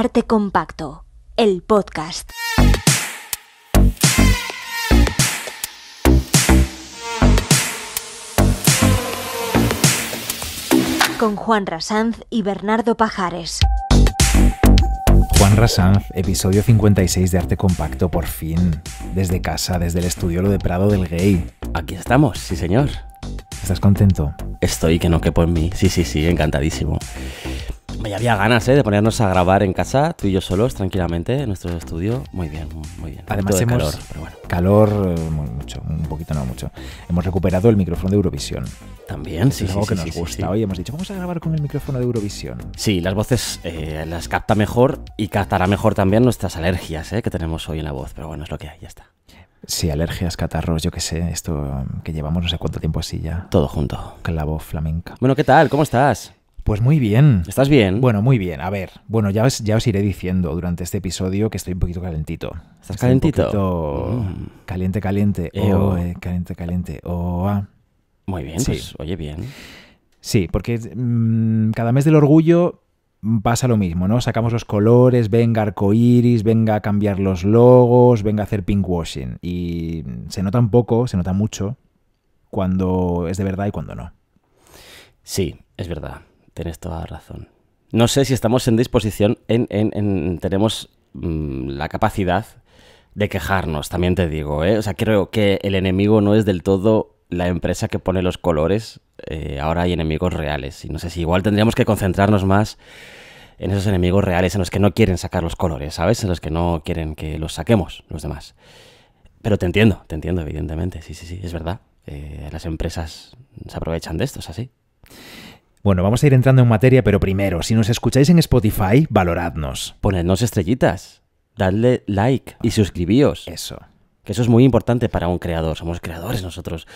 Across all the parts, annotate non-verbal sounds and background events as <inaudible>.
Arte Compacto, el podcast. Con Juan Rasanz y Bernardo Pajares. Juan Rasanz, episodio 56 de Arte Compacto, por fin. Desde casa, desde el estudio Lo de Prado del Gay. Aquí estamos, sí señor. ¿Estás contento? Estoy que no quepo en mí. Sí, sí, sí, encantadísimo había ganas ¿eh? de ponernos a grabar en casa, tú y yo solos, tranquilamente, en nuestro estudio. Muy bien, muy bien. Además, hemos calor, pero bueno. calor eh, mucho, un poquito no mucho. Hemos recuperado el micrófono de Eurovisión. También, sí, es algo que nos gusta. Hoy hemos dicho, vamos a grabar con el micrófono de Eurovisión. Sí, las voces eh, las capta mejor y captará mejor también nuestras alergias que tenemos hoy en la voz. Pero bueno, es lo que hay, ya está. Sí, alergias, catarros, yo qué sé, esto que llevamos no sé cuánto tiempo así ya. Todo junto. la voz flamenca. Bueno, ¿qué tal? ¿Cómo estás? Pues muy bien. ¿Estás bien? Bueno, muy bien. A ver, bueno, ya os, ya os iré diciendo durante este episodio que estoy un poquito calentito. ¿Estás calentito? Un poquito... Mm. Caliente, caliente. Eh, o oh. oh, eh, caliente, caliente. O oh, ah. Muy bien, pues, oye, bien. Sí, porque mm, cada mes del orgullo pasa lo mismo, ¿no? Sacamos los colores, venga arcoiris, venga a cambiar los logos, venga a hacer pinkwashing. Y se nota un poco, se nota mucho cuando es de verdad y cuando no. Sí, es verdad. Tienes toda razón. No sé si estamos en disposición, en, en, tenemos mm, la capacidad de quejarnos, también te digo, ¿eh? O sea, creo que el enemigo no es del todo la empresa que pone los colores, eh, ahora hay enemigos reales. Y no sé si igual tendríamos que concentrarnos más en esos enemigos reales, en los que no quieren sacar los colores, ¿sabes? En los que no quieren que los saquemos los demás. Pero te entiendo, te entiendo, evidentemente. Sí, sí, sí, es verdad. Eh, las empresas se aprovechan de esto, es así. Bueno, vamos a ir entrando en materia, pero primero, si nos escucháis en Spotify, valoradnos. Ponednos estrellitas, dadle like y suscribíos. Eso. Que eso es muy importante para un creador. Somos creadores nosotros.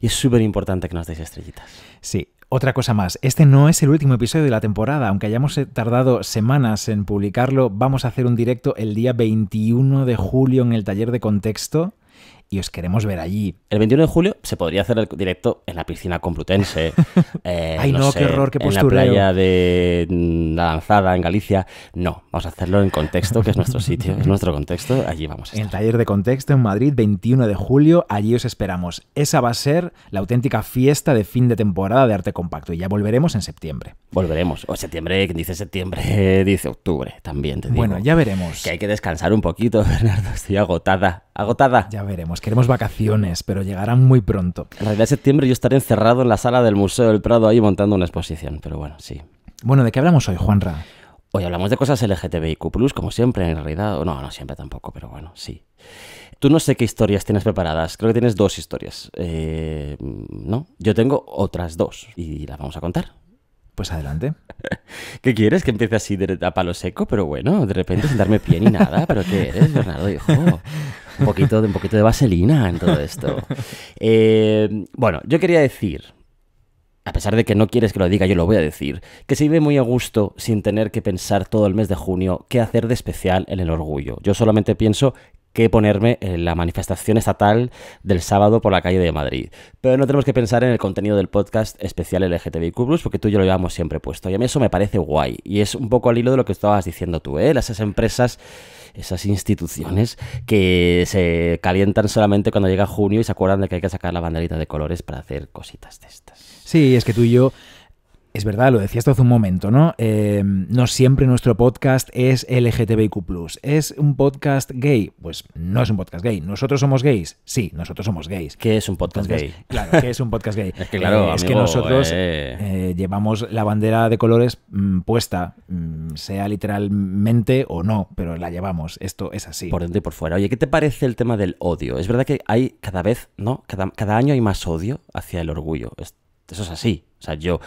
Y es súper importante que nos deis estrellitas. Sí. Otra cosa más, este no es el último episodio de la temporada, aunque hayamos tardado semanas en publicarlo, vamos a hacer un directo el día 21 de julio en el taller de contexto y os queremos ver allí. El 21 de julio se podría hacer el directo en la piscina complutense. <laughs> Eh, Ay, no, qué horror, qué postura. En la playa de La Lanzada, en Galicia. No, vamos a hacerlo en contexto, que es nuestro <laughs> sitio, es nuestro contexto. Allí vamos a estar. En el taller de contexto en Madrid, 21 de julio, allí os esperamos. Esa va a ser la auténtica fiesta de fin de temporada de Arte Compacto y ya volveremos en septiembre. Volveremos. O septiembre, dice septiembre, <laughs> dice octubre también. Te digo. Bueno, ya veremos. Que hay que descansar un poquito, Bernardo. Estoy agotada. Agotada. Ya veremos queremos vacaciones, pero llegarán muy pronto. En realidad, en septiembre yo estaré encerrado en la sala del Museo del Prado ahí montando una exposición, pero bueno, sí. Bueno, ¿de qué hablamos hoy, Juanra? Hoy hablamos de cosas LGTBIQ, como siempre, en realidad. No, no siempre tampoco, pero bueno, sí. Tú no sé qué historias tienes preparadas. Creo que tienes dos historias. Eh, no, yo tengo otras dos y las vamos a contar. Pues adelante. <laughs> ¿Qué quieres? Que empiece así de, a palo seco, pero bueno, de repente sin darme pie ni nada. ¿Pero qué eres, Bernardo, hijo? <laughs> un poquito de, un poquito de vaselina en todo esto. <laughs> Eh, bueno, yo quería decir, a pesar de que no quieres que lo diga, yo lo voy a decir, que se vive muy a gusto sin tener que pensar todo el mes de junio qué hacer de especial en el orgullo. Yo solamente pienso que ponerme en la manifestación estatal del sábado por la calle de Madrid. Pero no tenemos que pensar en el contenido del podcast especial LGTBIQ, porque tú y yo lo llevamos siempre puesto. Y a mí eso me parece guay. Y es un poco al hilo de lo que estabas diciendo tú, ¿eh? Las empresas esas instituciones que se calientan solamente cuando llega junio y se acuerdan de que hay que sacar la banderita de colores para hacer cositas de estas. Sí, es que tú y yo es verdad, lo decías hace un momento, ¿no? Eh, no siempre nuestro podcast es LGTBIQ. ¿Es un podcast gay? Pues no es un podcast gay. ¿Nosotros somos gays? Sí, nosotros somos gays. ¿Qué es un podcast gay? Claro, ¿qué es un podcast gay? <laughs> es que, claro, eh, es que nosotros eh. llevamos la bandera de colores mm, puesta, mm, sea literalmente o no, pero la llevamos. Esto es así. Por dentro y por fuera. Oye, ¿qué te parece el tema del odio? Es verdad que hay cada vez, ¿no? Cada, año hay más odio hacia el orgullo. eso es así. O sea, yo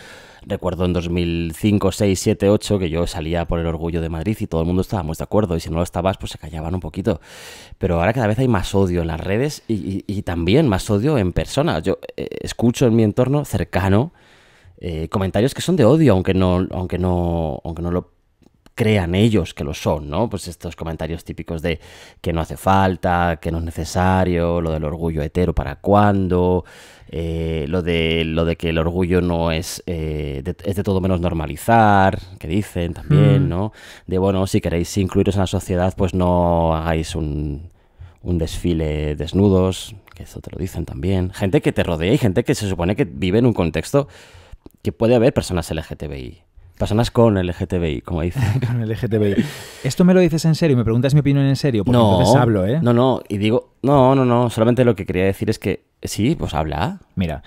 recuerdo en 2005, 6, 7, 8 que yo salía por el orgullo de Madrid y todo el mundo estábamos de acuerdo y si no lo estabas pues se callaban un poquito. Pero ahora cada vez hay más odio en las redes y, también más odio en personas. Yo eh, escucho en mi entorno cercano eh, comentarios que son de odio aunque no, aunque no, aunque no lo crean ellos que lo son, ¿no? Pues estos comentarios típicos de que no hace falta, que no es necesario, lo del orgullo hetero para cuándo, eh, lo, de, lo de que el orgullo no es, eh, de, es de todo menos normalizar, que dicen también, mm. ¿no? De bueno, si queréis incluiros en la sociedad, pues no hagáis un, un desfile desnudos, que eso te lo dicen también. Gente que te rodea y gente que se supone que vive en un contexto que puede haber personas LGTBI Personas con el LGTBI, como dice. <laughs> con LGTBI. ¿Esto me lo dices en serio? ¿Me preguntas mi opinión en serio? Porque no, entonces hablo, ¿eh? No, no, y digo, no, no, no, solamente lo que quería decir es que sí, pues habla. Mira,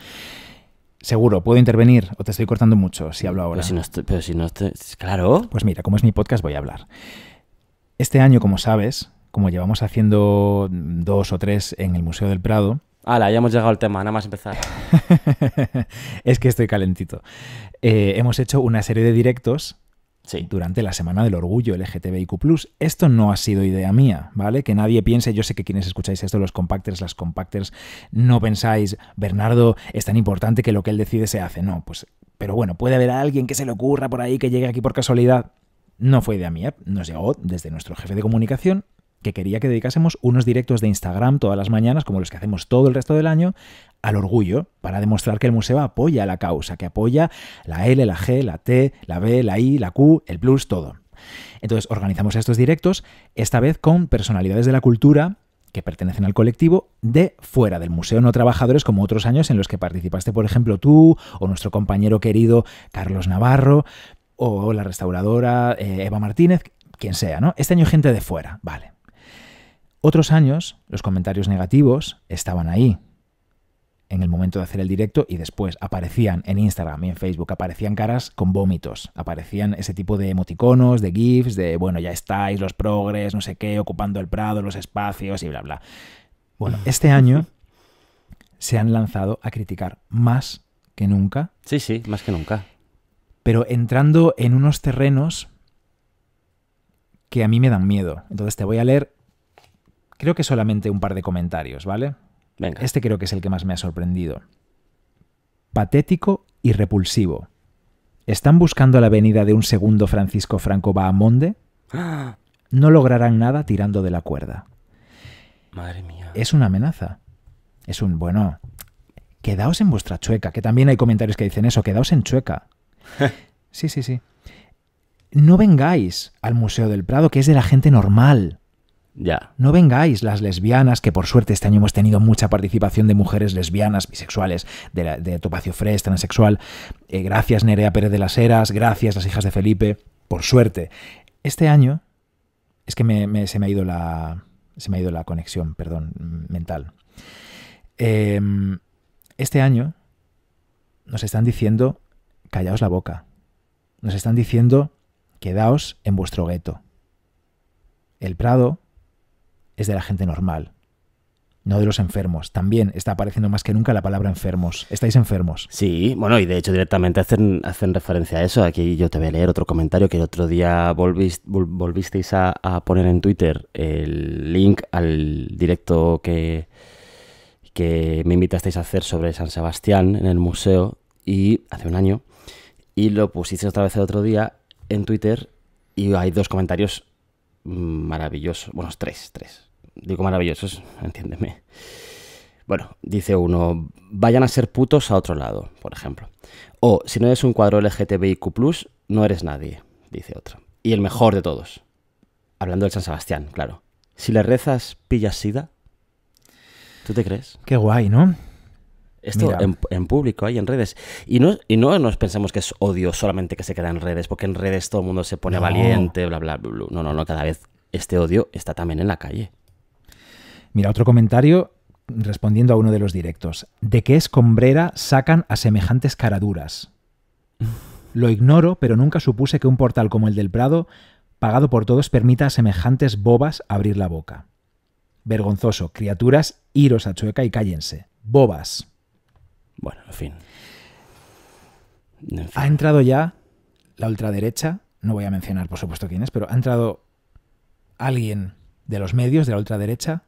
seguro, puedo intervenir o te estoy cortando mucho si hablo ahora. Pero si no, pero si no estoy, claro. Pues mira, como es mi podcast, voy a hablar. Este año, como sabes, como llevamos haciendo dos o tres en el Museo del Prado, Hala, ya hemos llegado al tema, nada más empezar. <laughs> es que estoy calentito. Eh, hemos hecho una serie de directos durante la Semana del Orgullo LGTBIQ. Esto no ha sido idea mía, ¿vale? Que nadie piense, yo sé que quienes escucháis esto, los compacters, las compacters, no pensáis, Bernardo, es tan importante que lo que él decide se hace. No, pues. Pero bueno, puede haber alguien que se le ocurra por ahí, que llegue aquí por casualidad. No fue idea mía, nos llegó desde nuestro jefe de comunicación que quería que dedicásemos unos directos de Instagram todas las mañanas, como los que hacemos todo el resto del año, al orgullo, para demostrar que el museo apoya la causa, que apoya la L, la G, la T, la B, la I, la Q, el plus, todo. Entonces organizamos estos directos, esta vez con personalidades de la cultura que pertenecen al colectivo de fuera del museo, no trabajadores como otros años en los que participaste, por ejemplo, tú o nuestro compañero querido Carlos Navarro o la restauradora eh, Eva Martínez, quien sea, ¿no? Este año gente de fuera, vale. Otros años, los comentarios negativos estaban ahí, en el momento de hacer el directo y después aparecían en Instagram y en Facebook, aparecían caras con vómitos, aparecían ese tipo de emoticonos, de GIFs, de bueno, ya estáis, los progres, no sé qué, ocupando el prado, los espacios y bla, bla. Bueno, <laughs> este año se han lanzado a criticar más que nunca. Sí, sí, más que nunca. Pero entrando en unos terrenos que a mí me dan miedo. Entonces te voy a leer Creo que solamente un par de comentarios, ¿vale? Este creo que es el que más me ha sorprendido. Patético y repulsivo. ¿Están buscando la venida de un segundo Francisco Franco Bahamonde? ¡Ah! No lograrán nada tirando de la cuerda. Madre mía. Es una amenaza. Es un, bueno, quedaos en vuestra chueca, que también hay comentarios que dicen eso, quedaos en chueca. <laughs> sí, sí, sí. No vengáis al Museo del Prado, que es de la gente normal. No vengáis las lesbianas, que por suerte este año hemos tenido mucha participación de mujeres lesbianas, bisexuales, de, Topacio Fresh, transexual. Eh, gracias Nerea Pérez de las Heras, gracias las hijas de Felipe, por suerte. Este año es que se, me ha ido la, conexión, perdón, mental. Em, este año nos están diciendo, callaos la boca. Nos están diciendo, quedaos en vuestro gueto. El Prado es de la gente normal, no de los enfermos. También está apareciendo más que nunca la palabra enfermos. ¿Estáis enfermos? Sí, bueno, y de hecho directamente hacen, hacen referencia a eso. Aquí yo te voy a leer otro comentario que el otro día volvisteis a, poner en Twitter el link al directo que, que me invitasteis a hacer sobre San Sebastián en el museo y hace un año. Y lo pusisteis otra vez el otro día en Twitter y hay dos comentarios mm, maravillosos, bueno, tres, tres, digo maravillosos, entiéndeme. Bueno, dice uno, vayan a ser putos a otro lado, por ejemplo. O, si no eres un cuadro LGTBIQ, no eres nadie, dice otro. Y el mejor de todos. Hablando del San Sebastián, claro. Si le rezas, pillas sida. ¿Tú te crees? Qué guay, ¿no? Esto en, público, hay en redes. Y no, y no nos pensemos que es odio solamente que se queda en redes, porque en redes todo el mundo se pone valiente, bla, bla, bla, bla. No, no, no, cada vez este odio está también en la calle. Mira, otro comentario respondiendo a uno de los directos. ¿De qué escombrera sacan a semejantes caraduras? Lo ignoro, pero nunca supuse que un portal como el del Prado, pagado por todos, permita a semejantes bobas abrir la boca. Vergonzoso. Criaturas, iros a Chueca y cállense. Bobas. Bueno, en fin. En fin. Ha entrado ya la ultraderecha. No voy a mencionar, por supuesto, quién es, pero ha entrado alguien de los medios de la ultraderecha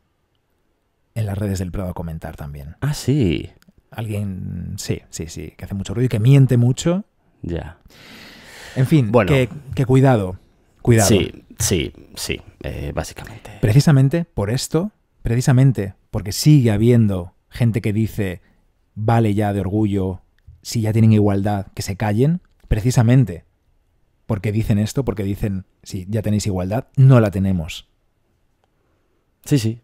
en las redes del Prado comentar también. Ah, sí. Alguien, sí, sí, sí, que hace mucho ruido y que miente mucho. Ya. En fin, bueno, que, cuidado, cuidado. Sí, sí, sí, eh, básicamente. Precisamente por esto, precisamente porque sigue habiendo gente que dice, vale ya de orgullo, si ya tienen igualdad, que se callen, precisamente porque dicen esto, porque dicen, si ya tenéis igualdad, no la tenemos. Sí, sí,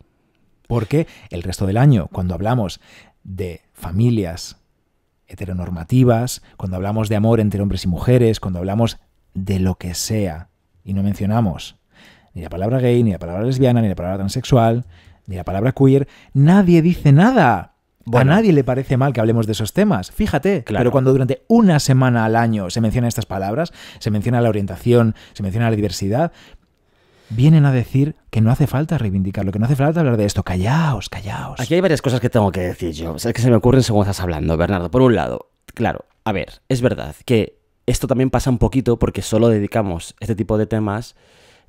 porque el resto del año, cuando hablamos de familias heteronormativas, cuando hablamos de amor entre hombres y mujeres, cuando hablamos de lo que sea, y no mencionamos ni la palabra gay, ni la palabra lesbiana, ni la palabra transexual, ni la palabra queer, nadie dice nada. a nadie le parece mal que hablemos de esos temas, fíjate. Pero cuando durante una semana al año se mencionan estas palabras, se menciona la orientación, se menciona la diversidad, vienen a decir que no hace falta reivindicarlo, que no hace falta hablar de esto. Callaos, callaos. Aquí hay varias cosas que tengo que decir yo. es que se me ocurren según estás hablando, Bernardo. Por un lado, claro, a ver, es verdad que esto también pasa un poquito porque solo dedicamos este tipo de temas,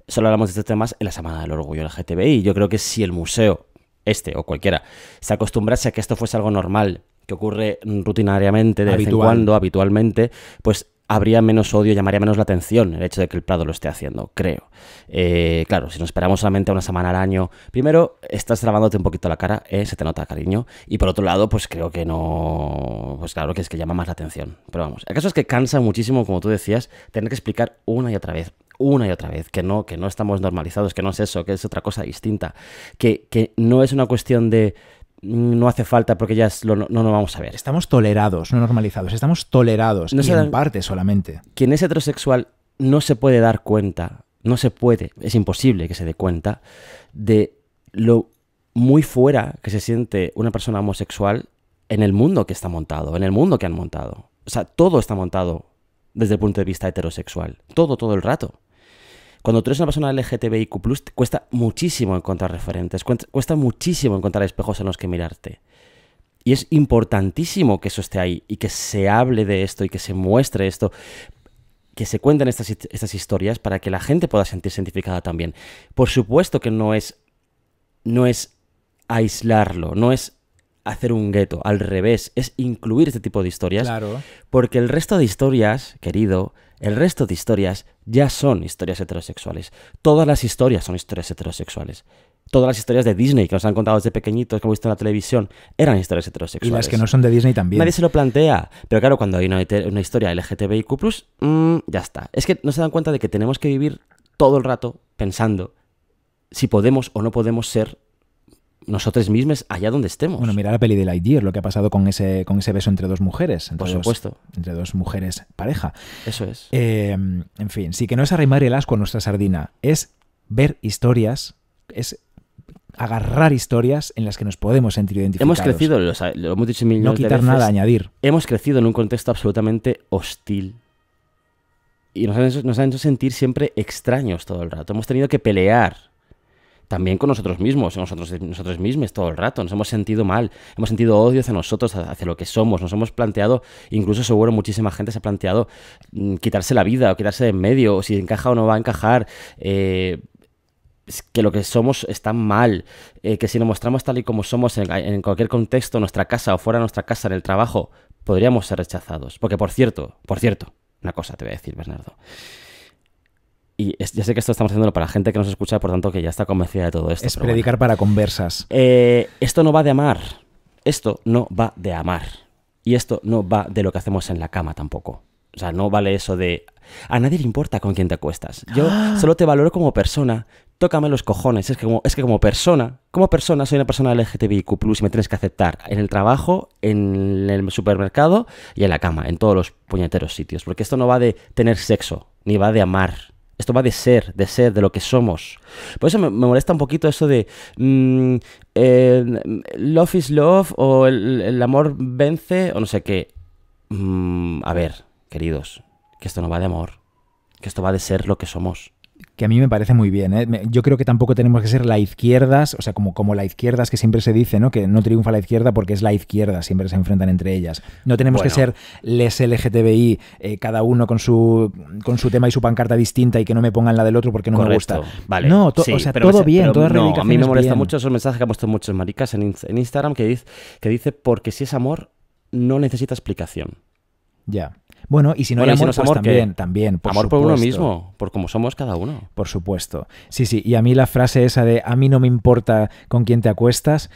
solo hablamos de estos temas en la Semana del Orgullo y Yo creo que si el museo, este o cualquiera, se acostumbrase a que esto fuese algo normal que ocurre rutinariamente, de vez en cuando, habitualmente, pues habría menos odio, llamaría menos la atención el hecho de que el Prado lo esté haciendo, creo. Eh, claro, si nos esperamos solamente una semana al año, primero estás lavándote un poquito la cara, eh, se te nota cariño, y por otro lado, pues creo que no, pues claro que es que llama más la atención. Pero vamos, el caso es que cansa muchísimo, como tú decías, tener que explicar una y otra vez una y otra vez, que no, que no estamos normalizados, que no es eso, que es otra cosa distinta, que no es una cuestión de no hace falta porque ya no, nos vamos a ver. Estamos tolerados, no normalizados, estamos tolerados no en parte solamente. Quien es heterosexual no se puede dar cuenta, no se puede, es imposible que se dé cuenta de lo muy fuera que se siente una persona homosexual en el mundo que está montado, en el mundo que han montado. O sea, todo está montado desde el punto de vista heterosexual, todo, todo el rato. Cuando tú eres una persona LGTBIQ, cuesta muchísimo encontrar referentes, cuesta muchísimo encontrar espejos en los que mirarte. Y es importantísimo que eso esté ahí y que se hable de esto y que se muestre esto, que se cuenten estas, historias para que la gente pueda sentirse identificada también. Por supuesto que no es, no es aislarlo, no es hacer un gueto, al revés, es incluir este tipo de historias. Claro. Porque el resto de historias, querido, el resto de historias ya son historias heterosexuales. Todas las historias son historias heterosexuales. Todas las historias de Disney que nos han contado desde pequeñitos, que hemos visto en la televisión, eran historias heterosexuales. Y las que no son de Disney también. Nadie se lo plantea. Pero claro, cuando hay una, una historia LGTBIQ, mm, ya está. Es que no se dan cuenta de que tenemos que vivir todo el rato pensando si podemos o no podemos ser nosotros mismos allá donde estemos. Bueno, mira la peli de Lightyear, lo que ha pasado con ese, con ese beso entre dos mujeres. Por supuesto. entre dos mujeres pareja. Eso es. Em, en fin, sí que no es arrimar el asco a nuestra sardina, es ver historias, es agarrar historias en las que nos podemos sentir identificados. Hemos crecido, lo, hemos dicho mil No quitar nada, añadir. Hemos crecido en un contexto absolutamente hostil. Y nos hecho, nos han hecho sentir siempre extraños todo el rato. Hemos tenido que pelear también con nosotros mismos, nosotros, nosotros mismos todo el rato, nos hemos sentido mal, hemos sentido odio hacia nosotros, hacia lo que somos, nos hemos planteado, incluso seguro muchísima gente se ha planteado mm, quitarse la vida o quitarse de en medio, o si encaja o no va a encajar, eh, que lo que somos está mal, eh, que si nos mostramos tal y como somos en, en cualquier contexto, nuestra casa o fuera de nuestra casa, en el trabajo, podríamos ser rechazados. Porque por cierto, por cierto, una cosa te voy a decir, Bernardo. Y ya sé que esto estamos haciéndolo para la gente que nos escucha, por tanto, que ya está convencida de todo esto. Es predicar para conversas. Eh, esto no va de amar. Esto no va de amar. Y esto no va de lo que hacemos en la cama tampoco. O sea, no vale eso de. A nadie le importa con quién te acuestas. Yo <gasps> solo te valoro como persona. Tócame los cojones. Es que como, es que como persona, como persona, soy una persona LGTBIQ y me tienes que aceptar en el trabajo, en el supermercado y en la cama, en todos los puñeteros sitios. Porque esto no va de tener sexo, ni va de amar esto va de ser, de ser, de lo que somos. Por eso me, molesta un poquito eso de mm, eh, love is love o el, amor vence o no sé qué. Mm, a ver, queridos, que esto no va de amor, que esto va de ser lo que somos que a mí me parece muy bien. ¿eh? Yo creo que tampoco tenemos que ser la izquierdas, o sea, como, como la izquierda es que siempre se dice, ¿no? Que no triunfa la izquierda porque es la izquierda, siempre se enfrentan entre ellas. No tenemos que ser les LGTBI, eh, cada uno con su, con su tema y su pancarta distinta y que no me pongan la del otro porque no me gusta. Vale. No, o todo bien, A mí me molesta mucho esos mensaje que ha puesto muchos maricas en, Instagram que dice, que dice, porque si es amor, no necesita explicación. Ya. Bueno, y si no hay amor, pues también, también. Por amor por uno mismo, por como somos cada uno. Por supuesto. Sí, sí. Y a mí la frase esa de a mí no me importa con quién te acuestas,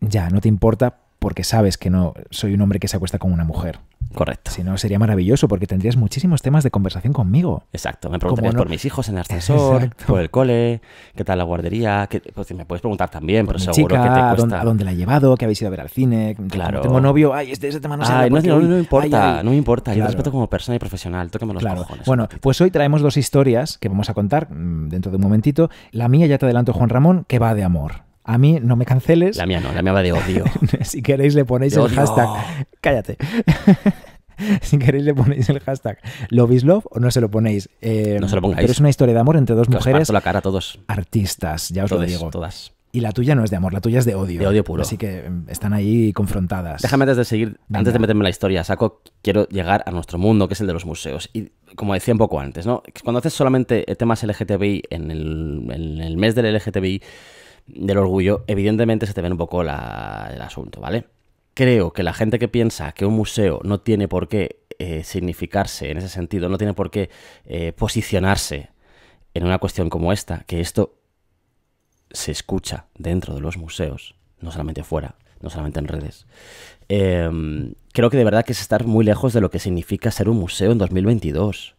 ya, no te importa porque sabes que no soy un hombre que se acuesta con una mujer. Correcto. Si no, sería maravilloso porque tendrías muchísimos temas de conversación conmigo. Exacto. Me preguntarías por mis hijos en el ascensor, <laughs> por el cole, qué tal la guardería. Que, pues me puedes preguntar también, por pero seguro chica, que te Dónde, ¿A dónde la he llevado? ¿Qué habéis ido a ver al cine? Claro. Tengo novio. Ay, ese este tema no ay, no, importa, no me importa. Yo Yo respeto como persona y profesional. Tócame los claro. Bueno, pues hoy traemos dos historias que vamos a contar mm, dentro de un momentito. La mía, ya te adelanto, Juan Ramón, que va de amor. A mí no me canceles. La mía no, la mía va de odio. <laughs> si queréis le ponéis el hashtag. Cállate. <laughs> si queréis le ponéis el hashtag Love is Love o no se lo ponéis. Eh, no se lo pongáis. Pero es una historia de amor entre dos que mujeres. Os la cara a todos. Artistas, ya os lo digo. Todas. Y la tuya no es de amor, la tuya es de odio. De odio puro. Así que em, están ahí confrontadas. Déjame antes de seguir, antes de meterme en la historia, saco, quiero llegar a nuestro mundo, que es el de los museos. Y como decía un poco antes, ¿no? Cuando haces solamente temas LGTBI en el, en el mes del LGTBI, del orgullo, evidentemente se te ve un poco el asunto, ¿vale? Creo que la gente que piensa que un museo no tiene por qué eh, significarse en ese sentido, no tiene por qué eh, posicionarse en una cuestión como esta, que esto se escucha dentro de los museos, no solamente fuera, no solamente en redes. Em, creo que de verdad que es estar muy lejos de lo que significa ser un museo en 2022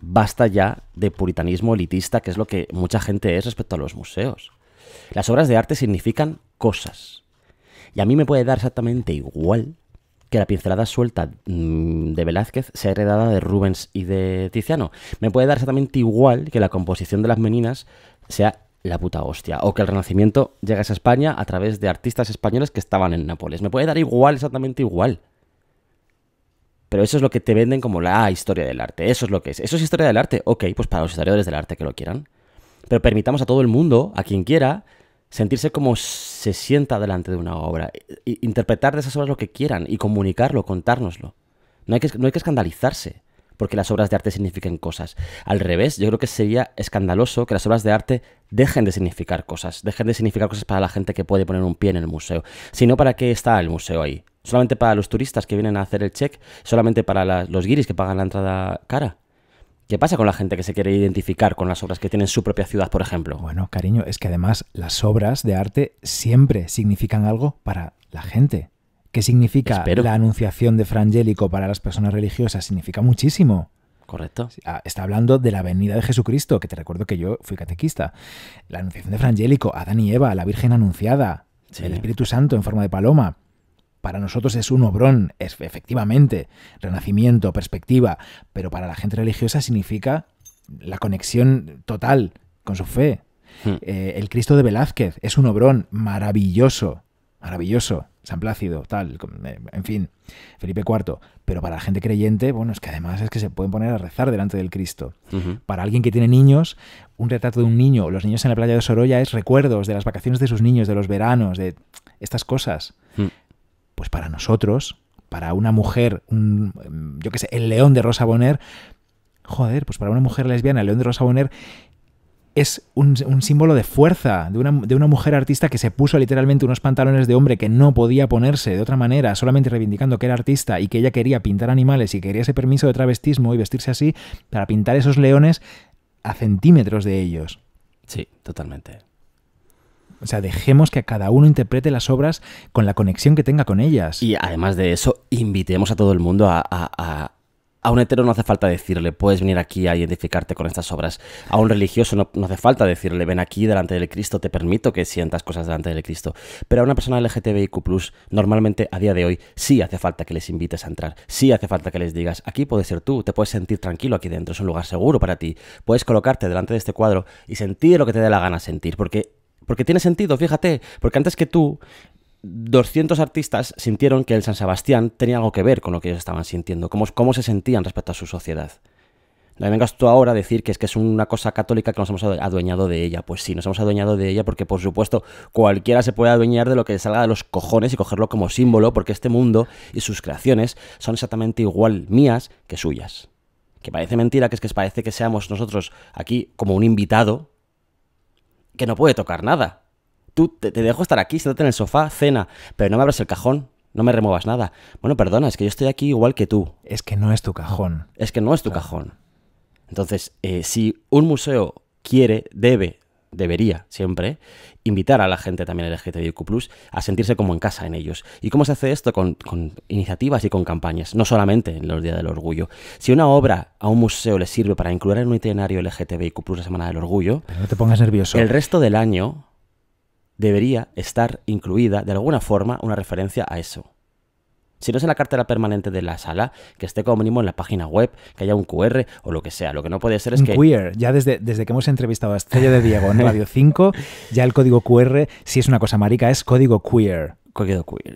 basta ya de puritanismo elitista, que es lo que mucha gente es respecto a los museos. Las obras de arte significan cosas. Y a mí me puede dar exactamente igual que la pincelada suelta mm, de Velázquez sea heredada de Rubens y de Tiziano. Me puede dar exactamente igual que la composición de las meninas sea la puta hostia. O que el Renacimiento llegase a España a través de artistas españoles que estaban en Nápoles. Me puede dar igual, exactamente igual. Pero eso es lo que te venden como la historia del arte. Eso es lo que es. ¿Eso es historia del arte? Ok, pues para los historiadores del arte que lo quieran. Pero permitamos a todo el mundo, a quien quiera, sentirse como se sienta delante de una obra. interpretar de esas obras lo que quieran y comunicarlo, contárnoslo. No hay que, no hay que escandalizarse porque las obras de arte signifiquen cosas. Al revés, yo creo que sería escandaloso que las obras de arte dejen de significar cosas, dejen de significar cosas para la gente que puede poner un pie en el museo, sino para qué está el museo ahí, solamente para los turistas que vienen a hacer el check, solamente para los guiris que pagan la entrada cara. ¿Qué pasa con la gente que se quiere identificar con las obras que tienen en su propia ciudad, por ejemplo? Bueno, cariño, es que además las obras de arte siempre significan algo para la gente. ¿Qué significa la anunciación de Frangélico para las personas religiosas? Significa muchísimo. Correcto. Ah, está hablando de la venida de Jesucristo, que te recuerdo que yo fui catequista. La anunciación de Frangélico, Adán y Eva, la Virgen anunciada, el Espíritu Santo en forma de paloma. Para nosotros es un obrón, es, efectivamente, renacimiento, perspectiva, pero para la gente religiosa significa la conexión total con su fe. Hmm. Eh, el Cristo de Velázquez es un obrón maravilloso, maravilloso, San Plácido, tal, eh, en fin, Felipe IV. Pero para la gente creyente, bueno, es que además es que se pueden poner a rezar delante del Cristo. Para alguien que tiene niños, un retrato de un niño, los niños en la playa de Sorolla es recuerdos de las vacaciones de sus niños, de los veranos, de estas cosas. Hmm. Pues para nosotros, para una mujer, yo qué sé, el león de Rosa Bonner, joder, pues para una mujer lesbiana, el león de Rosa Bonner es un, símbolo de fuerza, de una, mujer artista que se puso literalmente unos pantalones de hombre que no podía ponerse de otra manera, solamente reivindicando que era artista y que ella quería pintar animales y quería ese permiso de travestismo y vestirse así para pintar esos leones a centímetros de ellos. Sí, totalmente. O sea, dejemos que cada uno interprete las obras con la conexión que tenga con ellas. Y además de eso, invitemos a todo el mundo a, a, a... un hetero no hace falta decirle, puedes venir aquí a identificarte con estas obras. A un religioso no, hace falta decirle, ven aquí delante del Cristo, te permito que sientas cosas delante del Cristo. Pero a una persona LGTBIQ, normalmente a día de hoy, sí hace falta que les invites a entrar. Sí hace falta que les digas, aquí puedes ser tú, te puedes sentir tranquilo aquí dentro, es un lugar seguro para ti. Puedes colocarte delante de este cuadro y sentir lo que te dé la gana sentir, porque porque tiene sentido, fíjate, porque antes que tú, 200 artistas sintieron que el San Sebastián tenía algo que ver con lo que ellos estaban sintiendo, cómo, cómo se sentían respecto a su sociedad. No me vengas tú ahora a decir que es que es una cosa católica que nos hemos adueñado de ella. Pues sí, nos hemos adueñado de ella porque, por supuesto, cualquiera se puede adueñar de lo que salga de los cojones y cogerlo como símbolo, porque este mundo y sus creaciones son exactamente igual mías que suyas. Que parece mentira, que es que parece que seamos nosotros aquí como un invitado que no puede tocar nada. Tú te, dejo estar aquí, siéntate en el sofá, cena, pero no me abras el cajón, no me remuevas nada. Bueno, perdona, es que yo estoy aquí igual que tú. Es que no es tu cajón. Es que no es tu cajón. Entonces, eh, si un museo quiere, debe, debería siempre invitar a la gente también LGTBIQ a sentirse como en casa en ellos. ¿Y cómo se hace esto? Con, iniciativas y con campañas, no solamente en los Días del Orgullo. Si una obra a un museo le sirve para incluir en un itinerario LGTBIQ la Semana del Orgullo, no te pongas nervioso. El resto del año debería estar incluida de alguna forma una referencia a eso. Si no es en la cartera permanente de la sala, que esté como mínimo en la página web, que haya un QR o lo que sea. Lo que no puede ser es que. Queer. ya desde, desde que hemos entrevistado a Estrella de Diego en Radio 5, <laughs> ya el código QR, si es una cosa marica, es código queer.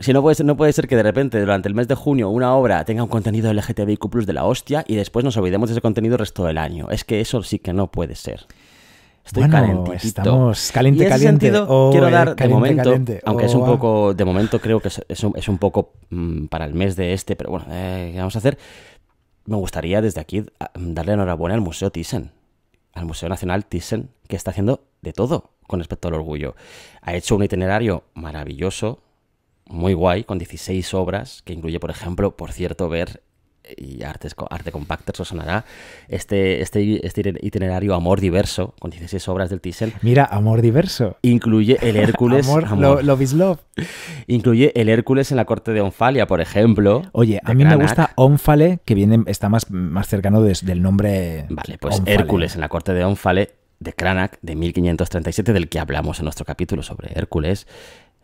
Si no puede, ser, no puede ser que de repente durante el mes de junio una obra tenga un contenido LGTBIQ de la hostia y después nos olvidemos de ese contenido el resto del año. Es que eso sí que no puede ser. Estoy bueno, Estamos caliente, y en ese Sentido, quiero dar caliente, de momento, aunque es oh, un ah. poco, de momento creo que es, es, un, poco mm, para el mes de este, pero bueno, eh, ¿qué vamos a hacer? Me gustaría desde aquí ah, darle enhorabuena al Museo Thyssen, al Museo Nacional Thyssen, que está haciendo de todo con respecto al orgullo. Ha hecho un itinerario maravilloso, muy guay, con 16 obras, que incluye, por ejemplo, por cierto, ver y Arte Compacto, eso sonará este, este, este itinerario Amor Diverso, con 16 obras del Thyssen. Mira, Amor Diverso. Incluye el <laughs> Hércules. amor, love Love. Incluye el Hércules en la corte de Onfalia, por ejemplo. Oye, a mí me gusta Onfale, que viene, está más, más cercano del nombre. Vale, pues Hércules en la corte de Onfale de Cranach de 1537, del que hablamos en nuestro capítulo sobre Hércules,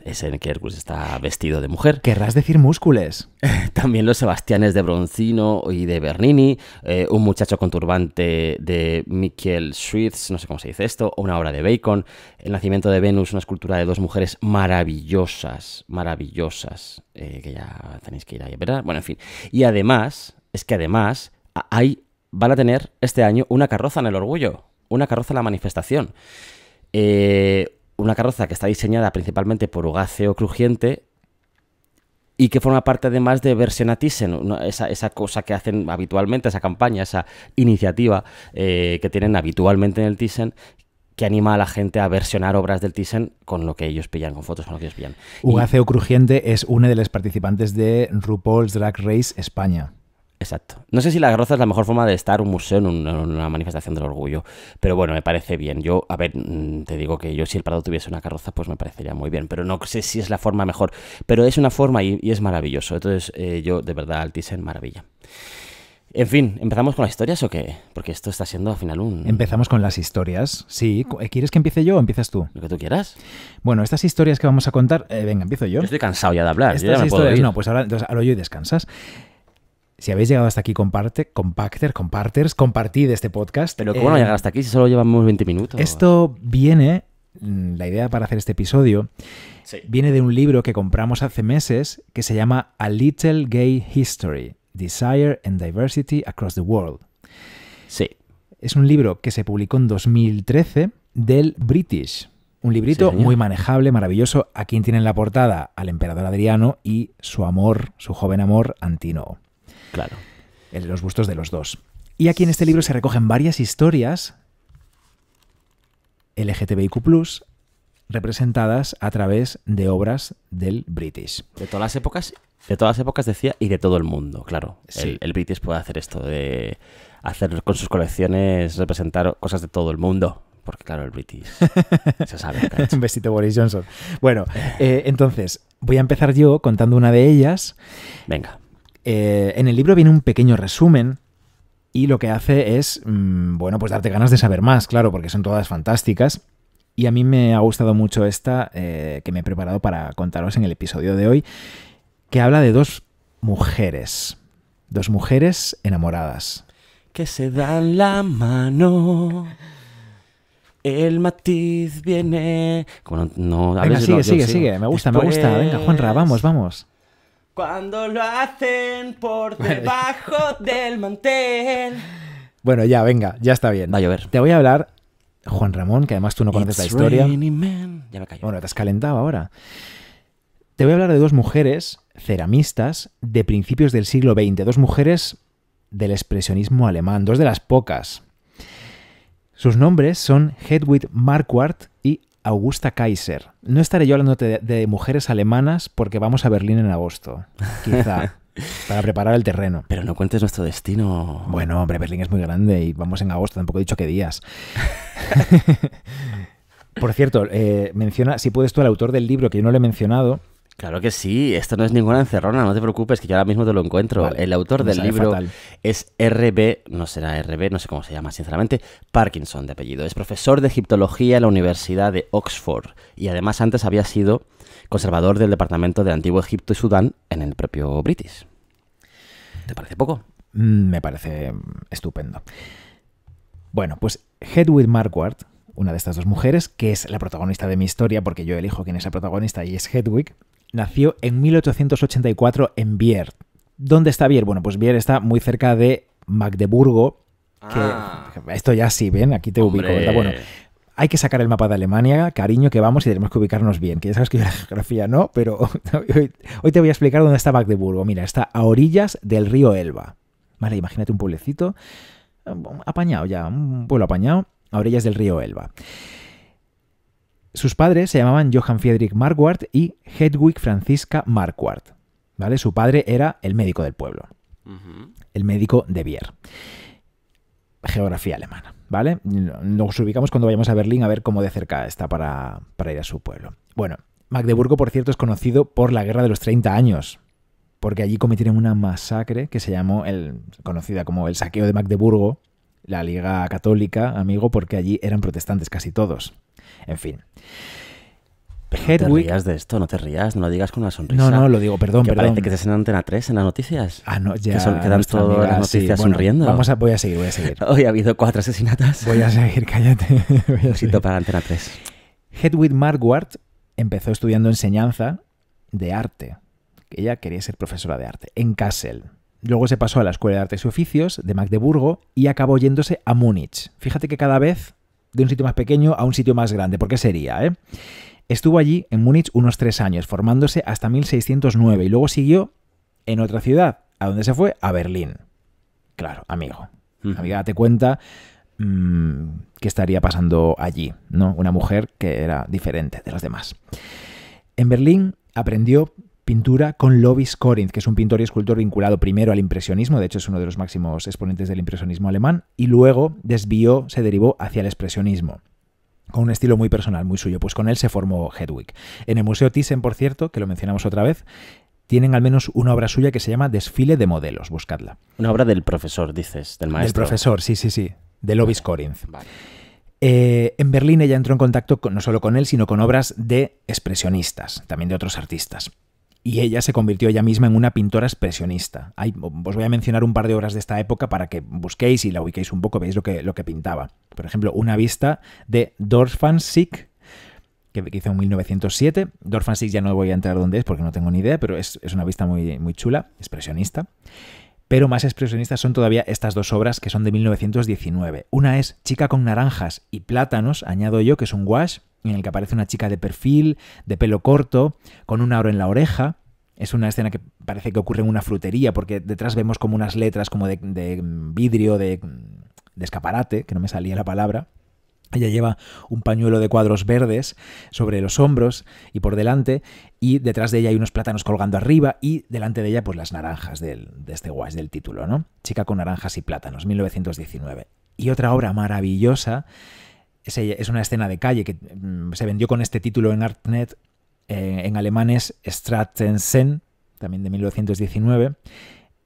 es en que está vestido de mujer. Querrás decir músculos. <laughs> También los Sebastianes de Bronzino y de Bernini, eh, un muchacho con turbante de Michael Schwitz, no sé cómo se dice esto, una obra de Bacon, El nacimiento de Venus, una escultura de dos mujeres maravillosas, maravillosas, eh, que ya tenéis que ir ahí a Bueno, en fin. Y además, es que además, hay, van a tener este año una carroza en el orgullo, una carroza en la manifestación. Eh, una carroza que está diseñada principalmente por Ugaceo crujiente y que forma parte además de Versión a esa, esa, cosa que hacen habitualmente, esa campaña, esa iniciativa eh, que tienen habitualmente en el Thyssen, que anima a la gente a versionar obras del Thyssen con lo que ellos pillan, con fotos con lo que ellos pillan. Ugaceo Crujiente es una de los participantes de RuPaul's Drag Race España. Exacto. No sé si la carroza es la mejor forma de estar un museo en, una manifestación del orgullo, pero bueno, me parece bien. Yo, a ver, mm, te digo que yo si el Prado tuviese una carroza, pues me parecería muy bien, pero no sé si es la forma mejor, pero es una forma y, es maravilloso. Entonces, eh, yo, de verdad, Altisen, maravilla. En fin, ¿empezamos con las historias o qué? Porque esto está siendo al final un... Empezamos con las historias, sí. ¿Quieres que empiece yo o empiezas tú? Lo que tú quieras. Bueno, estas historias que vamos a contar... Eh, venga, empiezo yo. Estoy cansado ya de hablar. Estas ya historias... No, pues ahora yo y descansas. Si habéis llegado hasta aquí, comparte, compacter, comparters, compartid este podcast. Pero ¿cómo eh, llegar hasta aquí si solo llevamos 20 minutos? Esto viene, mm, la idea para hacer este episodio, viene de un libro que compramos hace meses que se llama A Little Gay History, Desire and Diversity Across the World. Sí. Es un libro que se publicó en 2013 del British. Un librito muy manejable, maravilloso. ¿A Aquí tienen la portada al emperador Adriano y su amor, su joven amor, Antino. Claro. los bustos de los dos. Y aquí en este libro se recogen varias historias LGTBIQ, representadas a través de obras del British. De todas las épocas, de todas las épocas decía, y de todo el mundo, claro. El, British puede hacer esto de hacer con sus colecciones representar cosas de todo el mundo. Porque claro, el British <laughs> se sabe. Un besito Boris Johnson. Bueno, eh, entonces voy a empezar yo contando una de ellas. Venga. Eh, en el libro viene un pequeño resumen y lo que hace es, mm, bueno, pues darte ganas de saber más, claro, porque son todas fantásticas. Y a mí me ha gustado mucho esta eh, que me he preparado para contaros en el episodio de hoy, que habla de dos mujeres, dos mujeres enamoradas. Que se dan la mano. El matiz viene. sigue, sigue, sigue. Me gusta, me gusta. Venga, Juanra, vamos, vamos. Cuando lo hacen por debajo <laughs> del mantel. Bueno, ya, venga, ya está bien. Va a llover. Te voy a hablar, Juan Ramón, que además tú no conoces la historia. Ya me callo. Bueno, te has calentado ahora. Te voy a hablar de dos mujeres ceramistas de principios del siglo XX, dos mujeres del expresionismo alemán, dos de las pocas. Sus nombres son Hedwig Marquardt y Augusta Kaiser. No estaré yo hablando de, mujeres alemanas porque vamos a Berlín en agosto, quizá. <laughs> para preparar el terreno. Pero no cuentes nuestro destino. Bueno, hombre, Berlín es muy grande y vamos en agosto, tampoco he dicho qué días. <laughs> Por cierto, eh, menciona, si puedes tú, el autor del libro, que yo no le he mencionado, Claro que sí, esto no es ninguna encerrona, no te preocupes, que yo ahora mismo te lo encuentro. el autor del libro es RB, no será RB, no sé cómo se llama sinceramente, Parkinson de apellido. Es profesor de egiptología en la Universidad de Oxford y además antes había sido conservador del Departamento de Antiguo Egipto y Sudán en el propio British. ¿Te parece poco? Mm, me parece estupendo. Bueno, pues Hedwig Marquardt, una de estas dos mujeres, que es la protagonista de mi historia, porque yo elijo quién es la protagonista y es Hedwig, nació en 1884 en Bier. ¿Dónde está Bier? Bueno, pues Bier está muy cerca de Magdeburgo. Ah. Esto ya sí, ven, aquí te ubico, Bueno, hay que sacar el mapa de Alemania, cariño, que vamos y tenemos que ubicarnos bien. Que ya sabes que yo la geografía no, pero <laughs> hoy, hoy, te voy a explicar dónde está Magdeburgo. Mira, está a orillas del río Elba. Vale, imagínate un pueblecito eh, apañado ya, un pueblo apañado, a orillas del río Elba. Sus padres se llamaban Johann Friedrich Marquardt y Hedwig Francisca Marquardt. ¿vale? Su padre era el médico del pueblo, el médico de Bier. Geografía alemana, ¿vale? Nos ubicamos cuando vayamos a Berlín a ver cómo de cerca está para, para ir a su pueblo. Bueno, Magdeburgo, por cierto, es conocido por la Guerra de los 30 años, porque allí cometieron una masacre que se llamó, el, conocida como el saqueo de Magdeburgo, la Liga Católica, amigo, porque allí eran protestantes casi todos. En fin, no te rías de esto, no te rías, no lo digas con una sonrisa. No, no, lo digo, perdón, que perdón. Parece que estás en Antena 3 en las noticias. Ah, no, ya. Que, son, todas las noticias sonriendo. Vamos a, voy a seguir, voy a seguir. Hoy ha habido cuatro asesinatas. Voy a seguir, cállate. <laughs> Un sitio para Antena 3. Hedwig Marquardt empezó estudiando enseñanza de arte. Ella quería ser profesora de arte en Kassel. Luego se pasó a la Escuela de Artes y Oficios de Magdeburgo y acabó yéndose a Múnich. Fíjate que cada vez de un sitio más pequeño a un sitio más grande. ¿Por qué sería? Eh? Estuvo allí, en Múnich, unos tres años, formándose hasta 1609 y luego siguió en otra ciudad. ¿A dónde se fue? A Berlín. Claro, amigo. La Amiga, date cuenta mm, qué estaría pasando allí, ¿no? Una mujer que era diferente de los demás. En Berlín aprendió pintura con Lovis Corinth, que es un pintor y escultor vinculado primero al impresionismo, de hecho es uno de los máximos exponentes del impresionismo alemán, y luego desvió, se derivó hacia el expresionismo con un estilo muy personal, muy suyo. Pues con él se formó Hedwig. En el Museo Thyssen, por cierto, que lo mencionamos otra vez, tienen al menos una obra suya que se llama Desfile de Modelos, buscadla. Una obra del profesor, dices, del maestro. Del profesor, sí, sí, sí, de Lovis Corinth. Eh, en Berlín ella entró en contacto no solo con él, sino con obras de expresionistas, también de otros artistas y ella se convirtió ella misma en una pintora expresionista. os voy a mencionar un par de obras de esta época para que busquéis y la ubiquéis un poco, veáis lo que, lo que pintaba. Por ejemplo, una vista de Dorfansik, que hizo en 1907. Dorfansik ya no voy a entrar dónde es porque no tengo ni idea, pero es, es una vista muy, muy chula, expresionista. Pero más expresionistas son todavía estas dos obras que son de 1919. Una es Chica con naranjas y plátanos, añado yo, que es un gouache en el que aparece una chica de perfil, de pelo corto, con un aro en la oreja. Es una escena que parece que ocurre en una frutería, porque detrás vemos como unas letras como de, mm, vidrio, mm, de, escaparate, que no me salía la palabra. Ella lleva un pañuelo de cuadros verdes sobre los hombros y por delante, y detrás de ella hay unos plátanos colgando arriba, y delante de ella, pues las naranjas de este guay del título, ¿no? Chica con naranjas y plátanos, 1919. Y otra obra maravillosa es una escena de calle que mm, se vendió con este título en Artnet, eh, en alemán es Stratensen, también de 1919,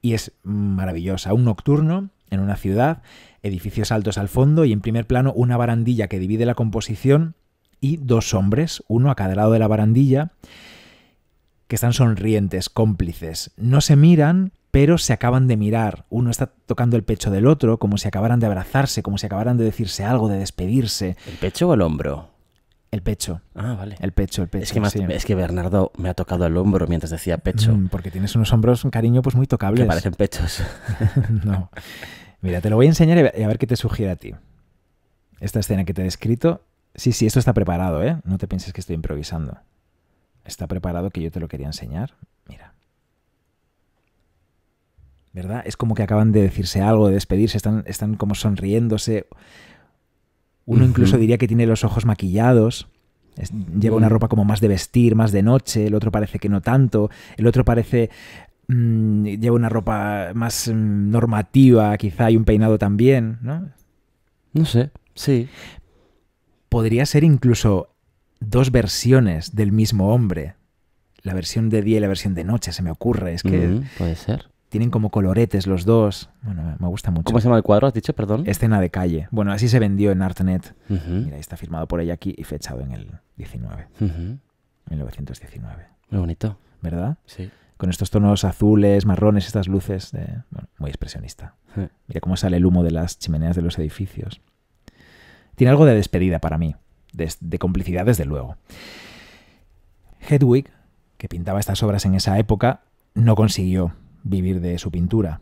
y es maravillosa. Un nocturno en una ciudad, edificios altos al fondo y en primer plano una barandilla que divide la composición y dos hombres, uno a cada lado de la barandilla, que están sonrientes, cómplices. No se miran, pero se acaban de mirar. Uno está tocando el pecho del otro, como si acabaran de abrazarse, como si acabaran de decirse algo, de despedirse. ¿El pecho o el hombro? El pecho. Ah, vale. El pecho, el pecho. Es que, Bernardo me ha tocado el hombro mientras decía pecho. Mm, porque tienes unos hombros, cariño, pues muy tocables. Que parecen pechos. <laughs> no. Mira, te lo voy a enseñar y a ver qué te sugiere a ti. Esta escena que te he descrito. Sí, sí, esto está preparado, ¿eh? No te pienses que estoy improvisando. Está preparado que yo te lo quería enseñar. Mira. ¿verdad? Es como que acaban de decirse algo, de despedirse, están, están como sonriéndose. Uno incluso diría que tiene los ojos maquillados. lleva una ropa como más de vestir, más de noche, el otro parece que no tanto, el otro parece mm, lleva una ropa más mm, normativa, quizá hay un peinado también, ¿no? No sé, sí. Podría ser incluso dos versiones del mismo hombre. La versión de día y la versión de noche, se me ocurre. Es que. puede ser tienen como coloretes los dos. Bueno, me gusta mucho. ¿Cómo se llama el cuadro? ¿Has dicho, perdón? Escena de calle. Bueno, así se vendió en Artnet. Mira, está firmado por ella aquí y fechado en el 19. 1919. Muy bonito. ¿Verdad? Sí. Con estos tonos azules, marrones, estas luces. bueno, muy expresionista. Mira cómo sale el humo de las chimeneas de los edificios. Tiene algo de despedida para mí. de complicidad, desde luego. Hedwig, que pintaba estas obras en esa época, no consiguió vivir de su pintura.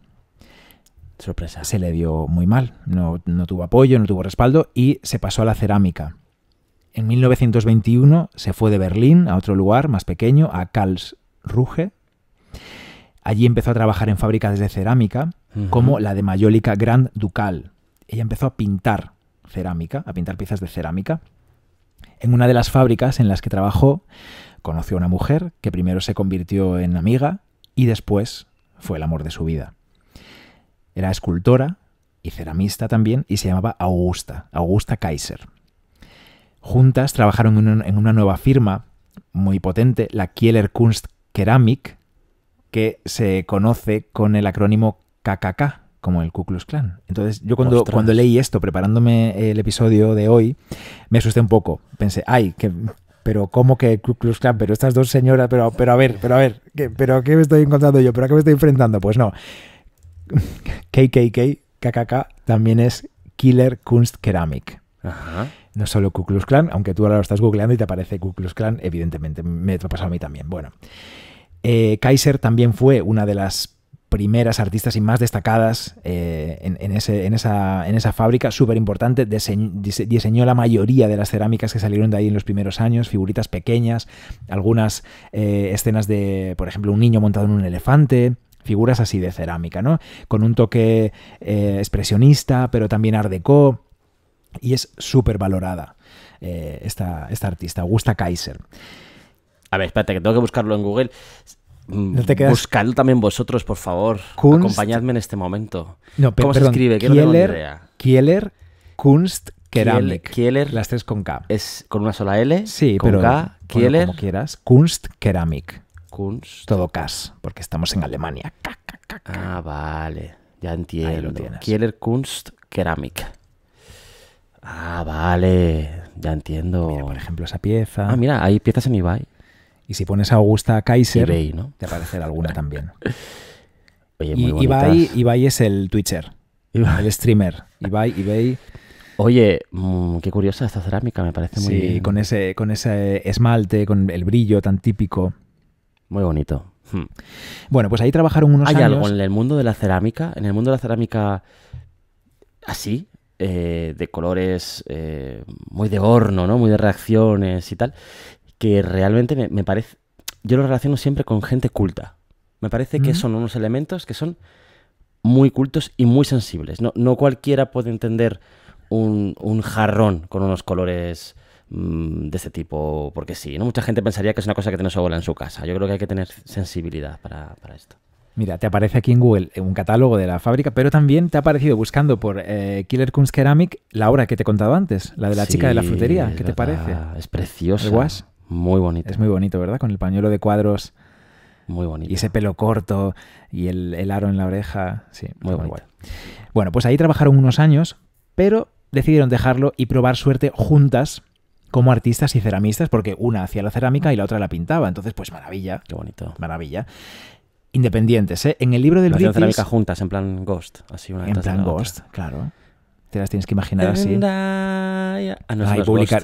Sorpresa. Se le dio muy mal, no, tuvo apoyo, no tuvo respaldo y se pasó a la cerámica. En 1921 se fue de Berlín a otro lugar más pequeño, a Karlsruhe. Allí empezó a trabajar en fábricas de cerámica, como la de Mayólica Grand Ducal. Ella empezó a pintar cerámica, a pintar piezas de cerámica. En una de las fábricas en las que trabajó, conoció a una mujer que primero se convirtió en amiga y después fue el amor de su vida. Era escultora y ceramista también y se llamaba Augusta, Augusta Kaiser. Juntas trabajaron en una, nueva firma muy potente, la Kieler Kunst Keramik, que se conoce con el acrónimo KKK, como el Ku Klux Klan. Entonces, yo cuando, cuando leí esto, preparándome el episodio de hoy, me asusté un poco. Pensé, ay, que pero ¿cómo que Ku Klux Klan? Pero estas dos señoras, pero, pero a ver, pero a ver, ¿qué, ¿pero qué me estoy encontrando yo? ¿Pero a qué me estoy enfrentando? Pues no. KKK, <laughs> KKK, también es Killer Kunstkeramik. Ajá. No solo Ku Klux Klan, aunque tú ahora lo estás googleando y te aparece Ku Klux Klan, evidentemente, me ha pasado a mí también. Bueno, eh, Kaiser también fue una de las primeras artistas y más destacadas eh, en, esa, fábrica, súper importante. Diseñó la mayoría de las cerámicas que salieron de ahí en los primeros años, figuritas pequeñas, algunas eh, escenas de, por ejemplo, un niño montado en un elefante, figuras así de cerámica, ¿no? Con un toque eh, expresionista, pero también art déco, y es súper valorada esta, esta artista, Augusta Kaiser. A ver, espérate, que tengo que buscarlo en Google. Mm, no Buscadlo también vosotros, por favor. Acompañadme en este momento. ¿Cómo se escribe? Kieler, Kieler, Kunst, Keramik. Las tres con K. ¿Es con una sola L? Sí, pero K, Kieler. Como quieras. Kunst, Keramik. Kunst. Todo Ks, porque estamos en Alemania. ah, vale. Ya entiendo. Kieler, Kunst, Ah, vale. Ya entiendo. Mira, por ejemplo, esa pieza. Ah, mira, hay piezas en Ibai. Y si pones a Augusta Kaiser, te aparecerá alguna <laughs> también. y, Ibai, es el Twitcher, el streamer. Ibai, Ibai. Oye, mm, qué curiosa esta cerámica, me parece muy con ese, con ese esmalte, con el brillo tan típico. Muy bonito. Hmm. Bueno, pues ahí trabajaron unos años. algo en el mundo de la cerámica? En el mundo de la cerámica así, eh, de colores eh, muy de horno, ¿no? Muy de reacciones y tal que realmente me, parece, yo lo relaciono siempre con gente culta. Me parece que son unos elementos que son muy cultos y muy sensibles. No, cualquiera puede entender un, jarrón con unos colores mm, de este tipo, porque sí, ¿no? Mucha gente pensaría que es una cosa que tiene su abuela en su casa. Yo creo que hay que tener sensibilidad para, esto. Mira, te aparece aquí en Google eh, un catálogo de la fábrica, pero también te ha aparecido buscando por eh, Killer Kunst Ceramic la obra que te he contado antes, la de la chica de la frutería. ¿Qué te parece? Es preciosa. Muy bonito. Es muy bonito, ¿verdad? Con el pañuelo de cuadros. Muy bonito. Y ese pelo corto y el, aro en la oreja. Sí, muy bonito. Bueno, pues ahí trabajaron unos años, pero decidieron dejarlo y probar suerte juntas como artistas y ceramistas, porque una hacía la cerámica y la otra la pintaba. Entonces, pues maravilla. Qué bonito. Maravilla. Independientes, ¿eh? En el libro del British... cerámica juntas, en plan Ghost. en plan Ghost, claro te las tienes que imaginar así. Ah,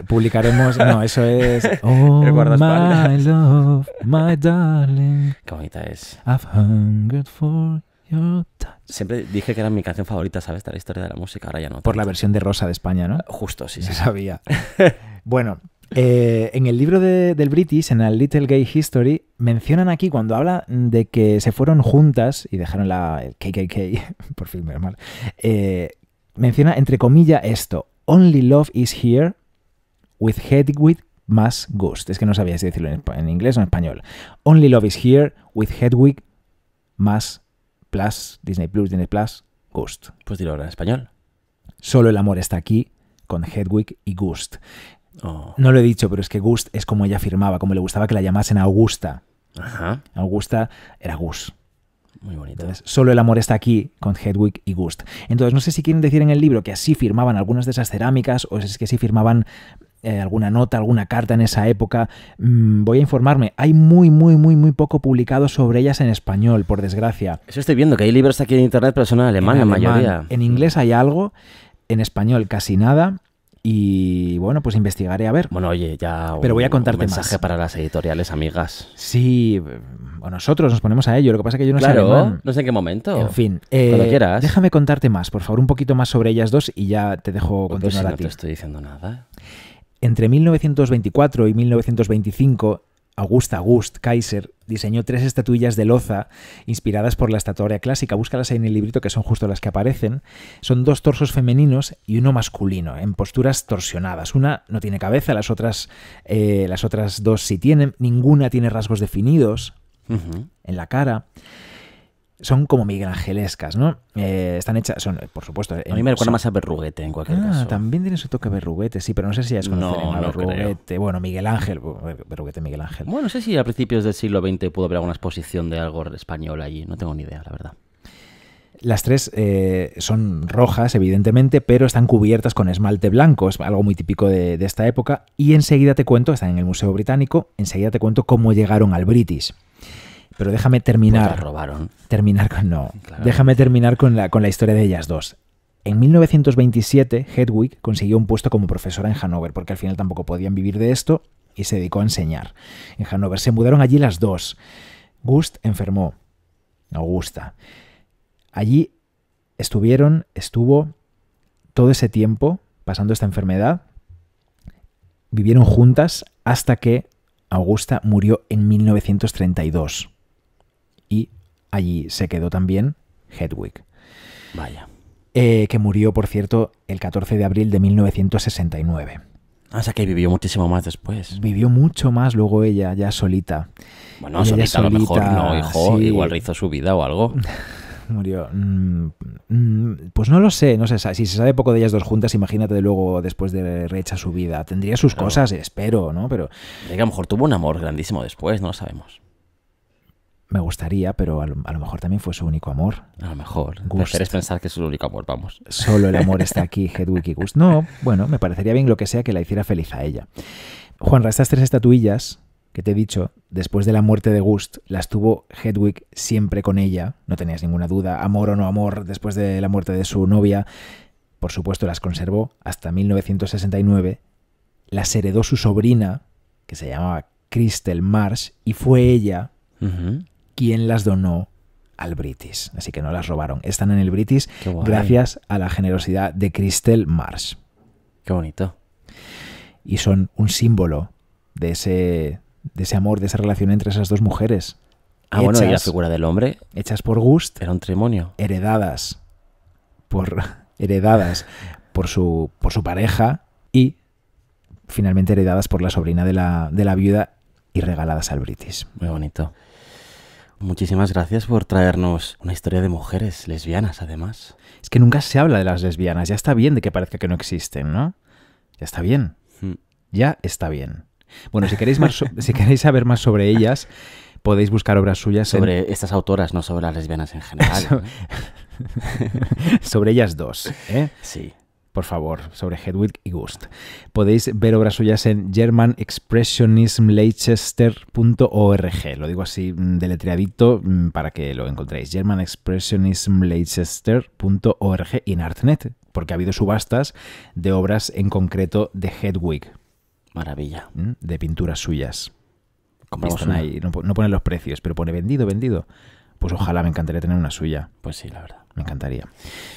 publicaremos. No, <laughs> eso es. Oh, my love, my darling. Qué bonita es. I've hungered for your time Siempre dije que era mi canción favorita, ¿sabes? De la historia de la música. Ahora ya no. Por la versión de Rosa de España, ¿no? Ah, justo, sí. Se sabía. <laughs> bueno. Eh, en el libro de, del British, en el Little Gay History, mencionan aquí cuando habla de que se fueron juntas y dejaron la KKK, <laughs> por fin, menos mal, eh, menciona entre comillas esto. Only Love is Here with Hedwig más Ghost. Es que no sabía si decirlo en, inglés o en español. Only Love is Here with Hedwig más Plus, Disney Plus, Disney Plus, Gust. Pues dilo ahora en español. Solo el amor está aquí con Hedwig y Gust. Oh. No lo he dicho, pero es que Gust es como ella afirmaba, como le gustaba que la llamasen Augusta. Augusta era Gus. Muy bonito. solo el amor está aquí con Hedwig y Gust. Entonces, no sé si quieren decir en el libro que así firmaban algunas de esas cerámicas o si es que sí firmaban eh, alguna nota, alguna carta en esa época. Mm, voy a informarme. Hay muy, muy, muy, muy poco publicado sobre ellas en español, por desgracia. Eso estoy viendo, que hay libros aquí en internet, pero son en en mayoría. En inglés hay algo, en español casi nada. Y bueno, pues investigaré a ver. Bueno, oye, ya. Pero voy a contarte un mensaje para las editoriales, amigas. Sí, o nosotros nos ponemos a ello. Lo que pasa es que yo no sé No sé en qué momento. En fin, eh, cuando quieras. Déjame contarte más, por favor, un poquito más sobre ellas dos y ya te dejo continuar a no No te estoy diciendo nada. Entre 1924 y 1925, Augusta August Kaiser diseñó tres estatuillas de loza inspiradas por la estatuaria clásica. Búscalas en el librito que son justo las que aparecen. Son dos torsos femeninos y uno masculino, en posturas torsionadas. Una no tiene cabeza, las otras, eh, las otras dos sí tienen. Ninguna tiene rasgos definidos en la cara son como miguelangelescas, ¿no? Eh, están hechas, son, por supuesto. a mí me recuerda más a Berruguete en cualquier ah, caso. También tiene su toque Berruguete, sí, pero no sé si ya es conocido no Berruguete. Bueno, Miguel Ángel, eh, Berruguete, Miguel Ángel. Bueno, no sé si a principios del siglo XX pudo haber alguna exposición de algo español allí, no tengo ni idea, la verdad. Las tres eh, son rojas, evidentemente, pero están cubiertas con esmalte blanco, es algo muy típico de, de esta época. Y enseguida te cuento, están en el Museo Británico, enseguida te cuento cómo llegaron al British pero déjame terminar. Pues robaron. Terminar con. No. Déjame terminar con la, con la historia de ellas dos. En 1927, Hedwig consiguió un puesto como profesora en Hanover, porque al final tampoco podían vivir de esto, y se dedicó a enseñar. En Hanover se mudaron allí las dos. Gust enfermó. Augusta. Allí estuvieron, estuvo todo ese tiempo pasando esta enfermedad. Vivieron juntas hasta que Augusta murió en 1932. Allí se quedó también Hedwig. Vaya. Eh, que murió, por cierto, el 14 de abril de 1969. Ah, o sea que vivió muchísimo más después. Vivió mucho más luego ella, ya solita. Bueno, solita, a lo mejor no, hijo. Igual reizó su vida o algo. <laughs> murió. Mm, mm, pues no lo sé, no sé. Si se sabe poco de ellas dos juntas, imagínate luego después de rehecha su vida. Tendría sus cosas, espero, ¿no? Pero. a lo mejor tuvo un amor grandísimo después, no lo sabemos me gustaría, pero a lo, mejor también fue su único amor. A lo mejor. Prefieres pensar que es su único amor, vamos. Solo el amor está aquí, <laughs> Hedwig y Gust. No, bueno, me parecería bien lo que sea que la hiciera feliz a ella. Juan estas tres estatuillas que te he dicho, después de la muerte de Gust, las tuvo Hedwig siempre con ella, no tenías ninguna duda, amor o no amor, después de la muerte de su novia, por supuesto las conservó hasta 1969, las heredó su sobrina, que se llamaba Crystal Marsh, y fue ella ¿Quién las donó al British. Así que no las robaron. Están en el British gracias a la generosidad de Christel Marsh. Qué bonito. Y son un símbolo de ese, de ese amor, de esa relación entre esas dos mujeres. Ah, bueno, y la figura del hombre. Hechas por Gust. Era un trimonio. Heredadas por. <laughs> heredadas por su, por su pareja y finalmente heredadas por la sobrina de la, de la viuda y regaladas al British. Muy bonito. Muchísimas gracias por traernos una historia de mujeres lesbianas, además. Es que nunca se habla de las lesbianas. Ya está bien de que parezca que no existen, ¿no? Ya está bien. Hmm. Ya está bien. Bueno, si queréis, más <laughs> si queréis saber más sobre ellas, podéis buscar obras suyas. Sobre estas autoras, no sobre las lesbianas en general. <laughs> ¿eh? <laughs> sobre ellas dos. ¿eh? Sí por favor, sobre Hedwig y Gust. Podéis ver obras suyas en germanexpressionismleicester.org. Lo digo así mm, deletreadito mm, para que lo encontréis. germanexpressionismleicester.org y en Artnet, porque ha habido subastas de obras en concreto de Hedwig. Maravilla. Mm, de pinturas suyas. No, pone los precios, pero pone vendido, vendido. Pues ojalá me encantaría tener una suya. Pues sí, la verdad. Me encantaría.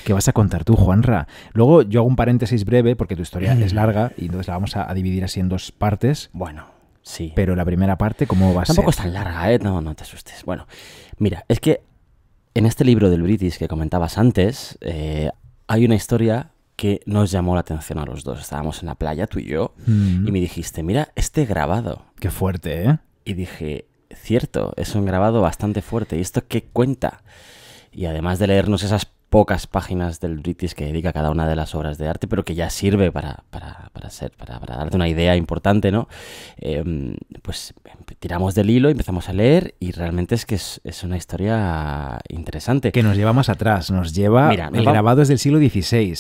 ¿Qué vas a contar tú, Juanra? Luego yo hago un paréntesis breve porque tu historia es mm. larga y entonces la vamos a, dividir así en dos partes. Bueno, sí. Pero la primera parte, ¿cómo va a Tampoco es tan larga, ¿eh? No, no te asustes. Bueno, mira, es que en este libro del British que comentabas antes, eh, hay una historia que nos llamó la atención a los dos. Estábamos en la playa, tú y yo, mm. y me dijiste, mira, este grabado. Qué fuerte, ¿eh? Y dije, cierto, es un grabado bastante fuerte. ¿Y esto qué cuenta? y además de leernos esas pocas páginas del British que dedica cada una de las obras de arte, pero que ya sirve para, ser, para, darte una idea importante, ¿no? Em, pues tiramos del hilo, empezamos a leer y realmente es que es, una historia interesante. Que nos lleva más atrás, nos lleva... Mira, el grabado es del siglo XVI.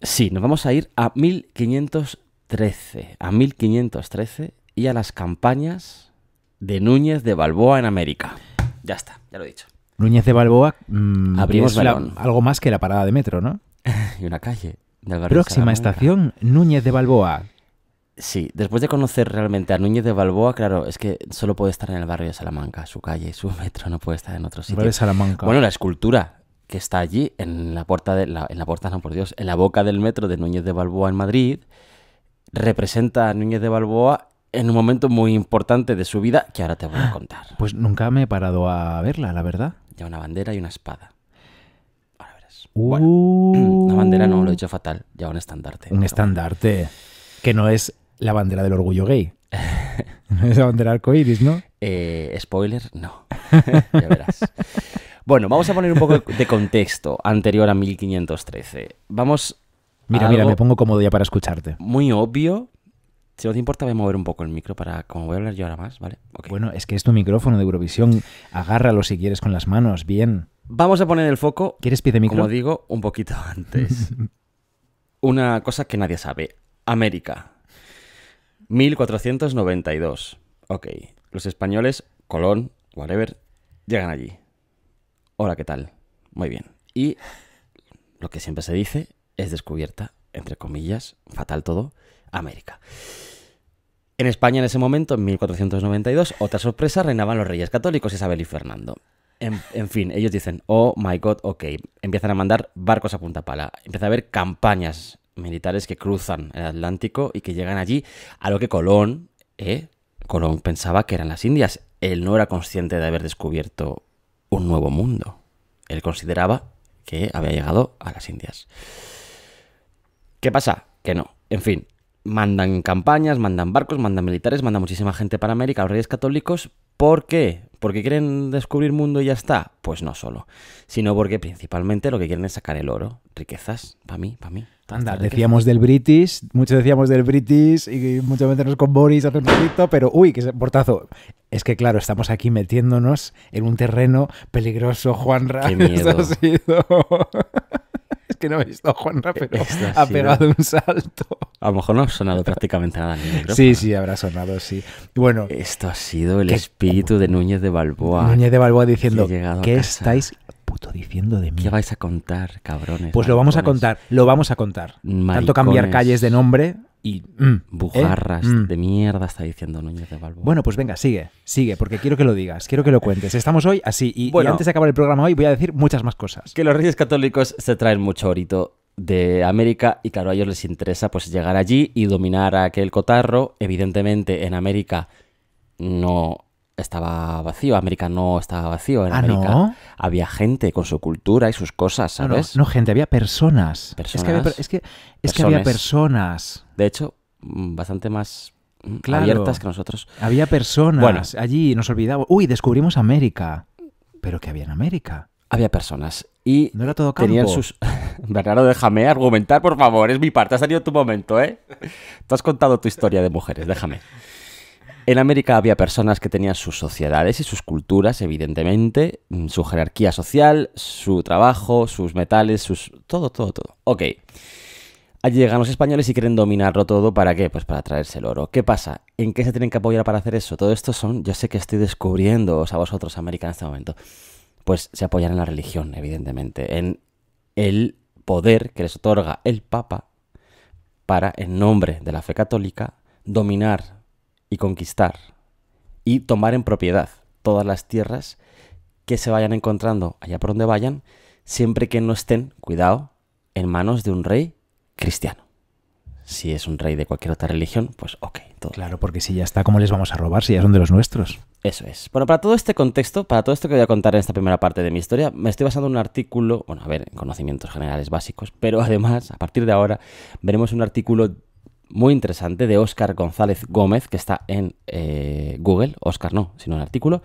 Sí, nos vamos a ir a 1513, a 1513 y a las campañas de Núñez de Balboa en América. Ya está, ya lo he dicho. Núñez de Balboa abrió mm, Abrimos algo más que la parada de metro, ¿no? <laughs> y una calle. Del barrio Próxima estación, Núñez de Balboa. Sí, después de conocer realmente a Núñez de Balboa, claro, es que solo puede estar en el barrio de Salamanca, su calle, su <laughs> metro, no puede estar en otro sitio. de Salamanca. Bueno, la escultura que está allí, en la puerta de la, en la puerta, no por Dios, en la boca del metro de Núñez de Balboa en Madrid, representa a Núñez de Balboa en un momento muy importante de su vida que ahora te voy a contar. Pues nunca me he parado a verla, la verdad ya una bandera y una espada. Ahora verás. <clears throat> una bandera no, lo he uh. dicho fatal, ya un estandarte. Un estandarte, que no es la bandera del orgullo gay. <laughs> no es la bandera arcoiris, ¿no? Eh, spoiler, no. <laughs> ya verás. Bueno, vamos a poner un poco de contexto anterior a 1513. Vamos. Mira, mira, me pongo cómodo ya para escucharte. Muy obvio, si no te importa, voy a mover un poco el micro para. Como voy a hablar yo ahora más, ¿vale? Bueno, es que es tu micrófono de Eurovisión. Agárralo si quieres con las manos, bien. Vamos a poner el foco. ¿Quieres pie Como digo, un poquito <laughs> antes. Una cosa que nadie sabe: América. 1492. Ok. Los españoles, Colón, whatever, llegan allí. Hola, ¿qué tal? Muy bien. Y lo que siempre se dice es descubierta, entre comillas, fatal todo América. En España en ese momento, en 1492, otra sorpresa, reinaban los reyes católicos Isabel y Fernando. En, fin, ellos dicen, oh my god, ok. Empiezan a mandar barcos a punta pala. Empieza a haber campañas militares que cruzan el Atlántico y que llegan allí a lo que Colón, eh, Colón pensaba que eran las Indias. Él no era consciente de haber descubierto un nuevo mundo. Él consideraba que había llegado a las Indias. ¿Qué pasa? Que no. En fin, mandan campañas, mandan barcos, mandan militares, mandan muchísima gente para América, los reyes católicos. ¿Por qué? ¿Porque quieren descubrir mundo y ya está? Pues no solo, sino porque principalmente lo que quieren es sacar el oro, riquezas, para mí, para mí. Anda, decíamos del British, muchos decíamos del British y muchas veces con Boris hace un poquito, pero uy, qué portazo. Es que claro, estamos aquí metiéndonos en un terreno peligroso, Juanra. Qué miedo. <laughs> ha sido que no he visto Juanra, e-, pero ha pegado un salto. A lo mejor no ha sonado prácticamente nada Sí, sí, habrá sonado, sí. Bueno, esto ha sido el espíritu de Núñez de Balboa. Núñez de Balboa diciendo, ¿qué estáis puto diciendo de mí? ¿Qué vais a contar, cabrones? Pues lo vamos a contar, lo vamos a contar. Tanto cambiar calles de nombre, y mm. bujarras ¿Eh? mm. de mierda está diciendo Núñez de Balboa. Bueno, pues venga, sigue, sigue, porque quiero que lo digas, quiero que lo cuentes. Estamos hoy así y, bueno, antes de acabar el programa hoy voy a decir muchas más cosas. Que los reyes católicos se traen mucho orito de América y claro, a ellos les interesa pues llegar allí y dominar aquel cotarro. Evidentemente en América no estaba vacío, América no estaba vacío, en ah, América había gente con su cultura y sus cosas, ¿sabes? No, gente, había personas. Es que había, personas. De hecho, mm, bastante más mm, abiertas que nosotros. Había personas. Bueno, allí nos olvidamos. Uy, descubrimos América. Pero que había en América. Había personas. Y no era todo campo. sus... <laughs> Bernardo, déjame argumentar, por favor. Es mi parte. ha salido tu momento, ¿eh? Tú has contado tu historia de mujeres. Déjame. En América había personas que tenían sus sociedades y sus culturas, evidentemente, mm, su jerarquía social, su trabajo, sus metales, sus... todo, todo, todo. Ok. Allí llegan los españoles y quieren dominarlo todo. ¿Para qué? Pues para traerse el oro. ¿Qué pasa? ¿En qué se tienen que apoyar para hacer eso? Todo esto son, yo sé que estoy descubriendo a vosotros, América, en este momento. Pues se apoyan en la religión, evidentemente, en el poder que les otorga el Papa para, en nombre de la fe católica, dominar y conquistar y tomar en propiedad todas las tierras que se vayan encontrando allá por donde vayan, siempre que no estén, cuidado, en manos de un rey cristiano. Si es un rey de cualquier otra religión, pues ok. Todo. Claro, porque si ya está, ¿cómo les vamos a robar si ya son de los nuestros? Eso es. Bueno, para todo este contexto, para todo esto que voy a contar en esta primera parte de mi historia, me estoy basando en un artículo, bueno, a ver, en conocimientos generales básicos, pero además, a partir de ahora, veremos un artículo muy interesante de Óscar González Gómez, que está en eh, Google, Óscar no, sino el artículo,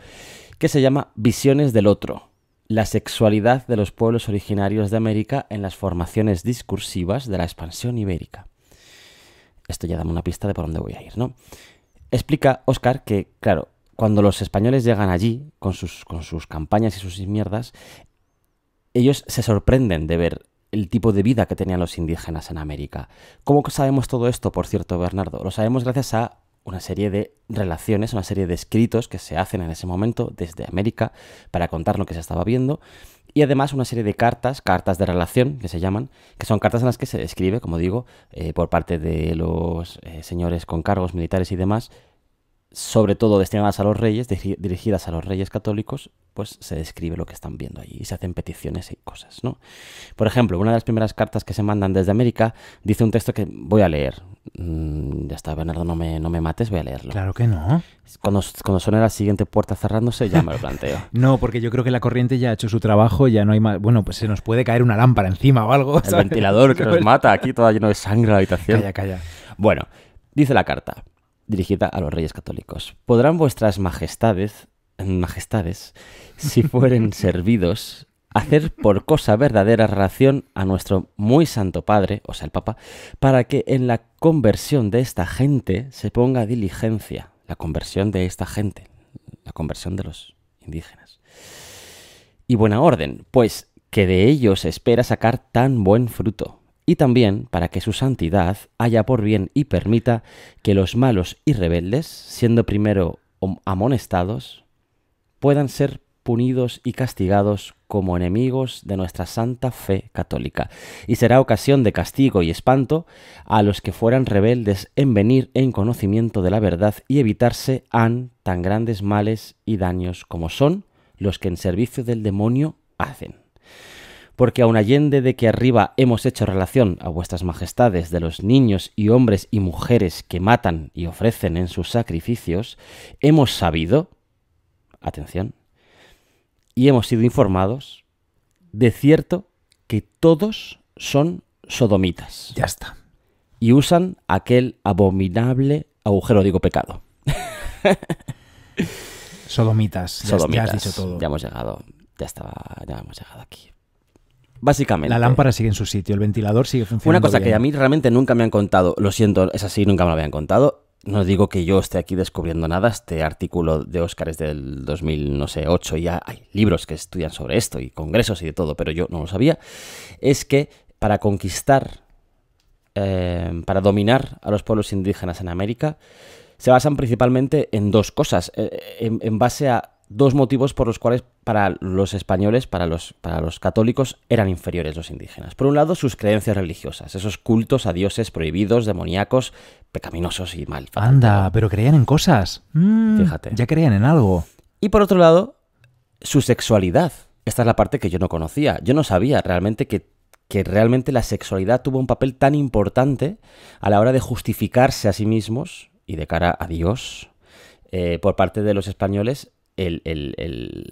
que se llama Visiones del Otro, la sexualidad de los pueblos originarios de América en las formaciones discursivas de la expansión ibérica. Esto ya da una pista de por dónde voy a ir, ¿no? Explica Óscar que, claro, cuando los españoles llegan allí, con sus, con sus campañas y sus mierdas, ellos se sorprenden de ver el tipo de vida que tenían los indígenas en América. ¿Cómo sabemos todo esto, por cierto, Bernardo? Lo sabemos gracias a una serie de relaciones, una serie de escritos que se hacen en ese momento desde América para contar lo que se estaba viendo y además una serie de cartas, cartas de relación que se llaman, que son cartas en las que se describe, como digo, eh, por parte de los eh, señores con cargos militares y demás, sobre todo destinadas a los reyes, dirigidas a los reyes católicos, pues se describe lo que están viendo allí y se hacen peticiones y cosas, ¿no? Por ejemplo, una de las primeras cartas que se mandan desde América dice un texto que voy a leer. Mm, ya está, Bernardo, no me, no me mates, voy a leerlo. Claro que no. Cuando, cuando suene la siguiente puerta cerrándose, ya me lo planteo. <laughs> no, porque yo creo que la corriente ya ha hecho su trabajo, ya no hay más... Bueno, pues se nos puede caer una lámpara encima o algo. El ventilador que nos <laughs> mata aquí, todo lleno de sangre la habitación. Calla, calla. Bueno, dice la carta dirigida a los reyes católicos. ¿Podrán vuestras majestades, majestades, si fueren <laughs> servidos, hacer por cosa verdadera relación a nuestro muy santo padre, o sea, el Papa, para que en la conversión de esta gente se ponga diligencia, la conversión de esta gente, la conversión de los indígenas. Y buena orden, pues que de ellos espera sacar tan buen fruto y también para que su santidad haya por bien y permita que los malos y rebeldes, siendo primero amonestados, puedan ser punidos y castigados como enemigos de nuestra santa fe católica, y será ocasión de castigo y espanto a los que fueran rebeldes en venir en conocimiento de la verdad y evitarse han tan grandes males y daños como son los que en servicio del demonio hacen porque aun allende de que arriba hemos hecho relación a vuestras majestades de los niños y hombres y mujeres que matan y ofrecen en sus sacrificios, hemos sabido, atención, y hemos sido informados de cierto que todos son sodomitas. Ya está. Y usan aquel abominable agujero, digo pecado. sodomitas. Ya, has dicho todo. Ya hemos llegado. Ya estaba. Ya hemos llegado aquí. Básicamente. La lámpara sigue en su sitio, el ventilador sigue funcionando. Una cosa que a mí realmente nunca me han contado, lo siento, es así, nunca me lo habían contado. No digo que yo esté aquí descubriendo nada, este artículo de Óscar es del 2008 no y ya hay libros que estudian sobre esto y congresos y de todo, pero yo no lo sabía. Es que para conquistar, eh, para dominar a los pueblos indígenas en América, se basan principalmente en dos cosas, eh, en base a dos motivos por los cuales para los españoles, para los, para los católicos, eran inferiores los indígenas. Por un lado, sus creencias religiosas, esos cultos a dioses prohibidos, demoníacos, pecaminosos y mal. Anda, pero creían en cosas. Mm, Fíjate. Ya creían en algo. Y por otro lado, su sexualidad. Esta es la parte que yo no conocía. Yo no sabía realmente que, que realmente la sexualidad tuvo un papel tan importante a la hora de justificarse a sí mismos y de cara a Dios eh, por parte de los españoles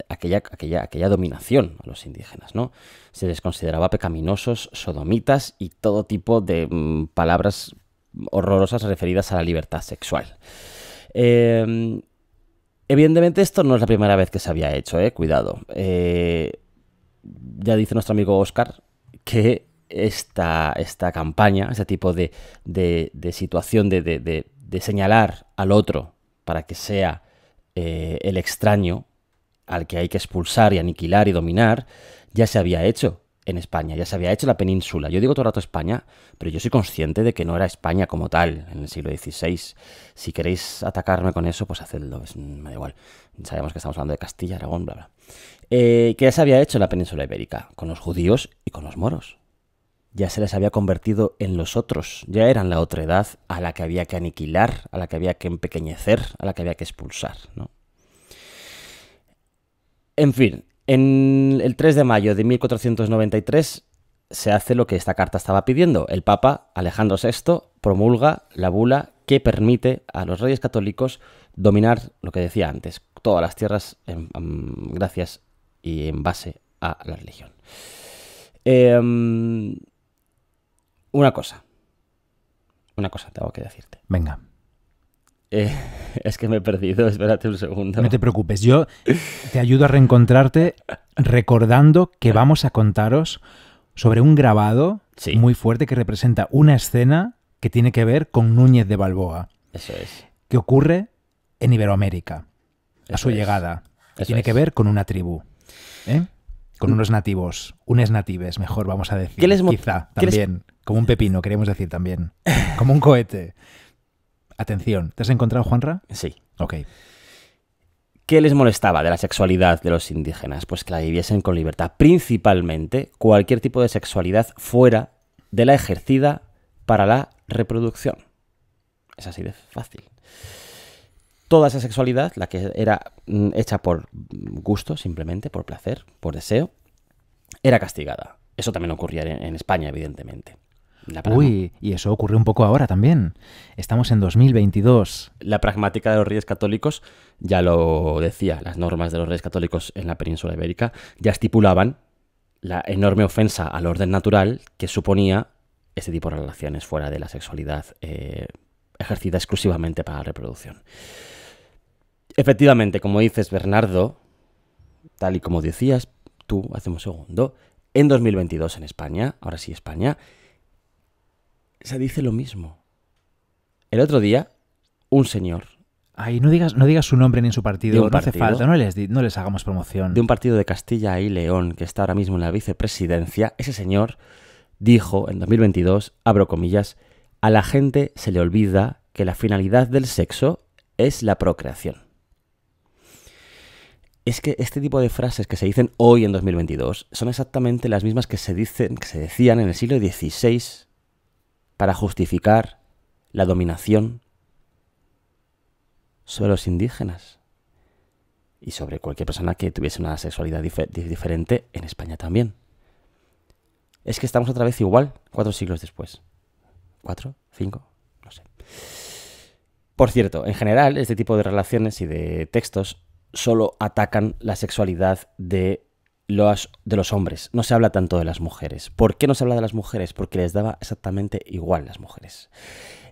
aquella, dominación a los indígenas, ¿no? Se les consideraba pecaminosos, sodomitas y todo tipo de mm, palabras horrorosas referidas a la libertad sexual. Em, evidentemente esto no es la primera vez que se había hecho, ¿eh? Cuidado. Eh, ya dice nuestro amigo Oscar que esta, campaña, ese tipo de, situación de señalar al otro para que sea eh, el extraño al que hay que expulsar y aniquilar y dominar ya se había hecho en España, ya se había hecho la península. Yo digo todo el rato España, pero yo soy consciente de que no era España como tal en el siglo XVI. Si queréis atacarme con eso, pues hacedlo, me da igual. Sabemos que estamos hablando de Castilla, Aragón, bla, bla. Eh, que ya se había hecho en la península ibérica, con los judíos y con los moros ya se les había convertido en los otros, ya eran la otra edad a la que había que aniquilar, a la que había que empequeñecer, a la que había que expulsar. ¿no? En fin, en el 3 de mayo de 1493 se hace lo que esta carta estaba pidiendo. El Papa Alejandro VI promulga la bula que permite a los reyes católicos dominar lo que decía antes, todas las tierras en, gracias y en base a la religión. Eh, una cosa. Una cosa tengo que decirte. Venga. Eh, <laughs> es que me he perdido, espérate un segundo. No te preocupes, yo te ayudo a reencontrarte recordando que vamos a contaros sobre un grabado muy fuerte que representa una escena que tiene que ver con Núñez de Balboa. Eso es. Que ocurre en Iberoamérica, a su llegada. Que tiene que ver con una tribu. ¿eh? Con mm. unos nativos, unes natives, mejor vamos a decir. Que les Quizá, también. Como un pepino, queríamos decir también. Como un cohete. Atención, ¿te has encontrado, Juanra? Sí. Ok. ¿Qué les molestaba de la sexualidad de los indígenas? Pues que la viviesen con libertad. Principalmente cualquier tipo de sexualidad fuera de la ejercida para la reproducción. Es así de fácil. Toda esa sexualidad, la que era mm, hecha por gusto, simplemente, por placer, por deseo, era castigada. Eso también ocurría en España, evidentemente. Uy, y eso ocurre un poco ahora también. Estamos en 2022. La pragmática de los reyes católicos, ya lo decía, las normas de los reyes católicos en la península ibérica ya estipulaban la enorme ofensa al orden natural que suponía ese tipo de relaciones fuera de la sexualidad eh, ejercida exclusivamente para la reproducción. Efectivamente, como dices Bernardo, tal y como decías tú hace un segundo, en 2022 en España, ahora sí España, se dice lo mismo. El otro día, un señor. Ay, no digas, no digas su nombre ni en su partido, no hace falta, no les, no les hagamos promoción. De un partido de Castilla y León que está ahora mismo en la vicepresidencia, ese señor dijo en 2022, abro comillas, a la gente se le olvida que la finalidad del sexo es la procreación. Es que este tipo de frases que se dicen hoy en 2022 son exactamente las mismas que se, dicen, que se decían en el siglo XVI para justificar la dominación sobre los indígenas y sobre cualquier persona que tuviese una sexualidad diferente en España también. Es que estamos otra vez igual cuatro siglos después. ¿Cuatro? ¿Cinco? No sé. Por cierto, en general, este tipo de relaciones y de textos solo atacan la sexualidad de de los hombres, no se habla tanto de las mujeres. ¿Por qué no se habla de las mujeres? Porque les daba exactamente igual las mujeres.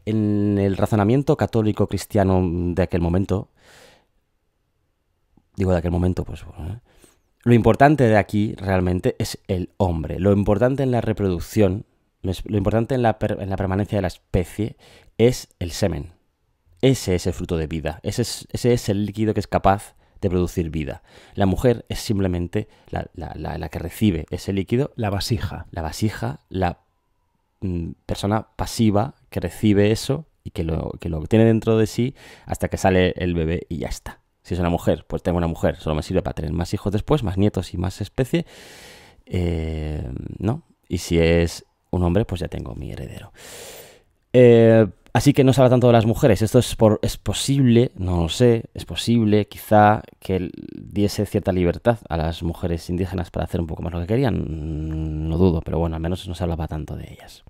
En el razonamiento católico cristiano de aquel momento, digo de aquel momento, pues ¿eh? lo importante de aquí realmente es el hombre. Lo importante en la reproducción, lo importante en la, en la permanencia de la especie es el semen. Ese es el fruto de vida, ese ese es el líquido que es capaz de producir vida. La mujer es simplemente la, que recibe ese líquido. La vasija. La vasija, la mm, persona pasiva que recibe eso y que lo, que tiene dentro de sí hasta que sale el bebé y ya está. Si es una mujer, pues tengo una mujer, solo me sirve para tener más hijos después, más nietos y más especie. Eh, ¿No? Y si es un hombre, pues ya tengo mi heredero. Eh, Así que no se habla tanto de las mujeres. Esto es, por, es posible, no lo sé, es posible quizá que diese cierta libertad a las mujeres indígenas para hacer un poco más lo que querían. Mm, no dudo, pero bueno, al menos no se hablaba tanto de ellas.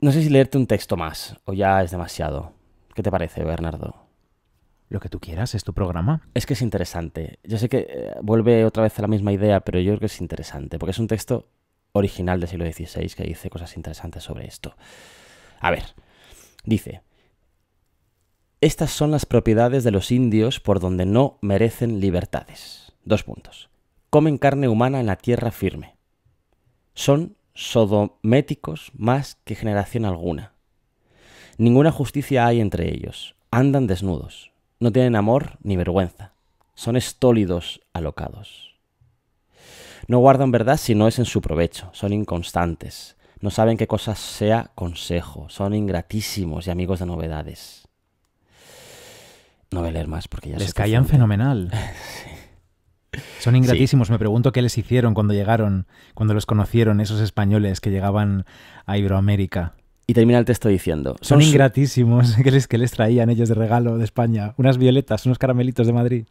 No sé si leerte un texto más o ya es demasiado. ¿Qué te parece, Bernardo? Lo que tú quieras, es tu programa. Es que es interesante. Yo sé que eh, vuelve otra vez a la misma idea, pero yo creo que es interesante, porque es un texto original del siglo XVI que dice cosas interesantes sobre esto. A ver, dice, estas son las propiedades de los indios por donde no merecen libertades. Dos puntos. Comen carne humana en la tierra firme. Son sodométicos más que generación alguna. Ninguna justicia hay entre ellos. Andan desnudos. No tienen amor ni vergüenza. Son estólidos alocados. No guardan verdad si no es en su provecho, son inconstantes, no saben qué cosa sea consejo, son ingratísimos y amigos de novedades. No voy a leer más porque ya Les caían fenomenal. <laughs> Son ingratísimos. Me pregunto qué les hicieron cuando llegaron, cuando los conocieron esos españoles que llegaban a Iberoamérica. Y termina el texto diciendo: Son, ingratísimos. <laughs> ¿Qué les, que les traían ellos de regalo de España? Unas violetas, unos caramelitos de Madrid.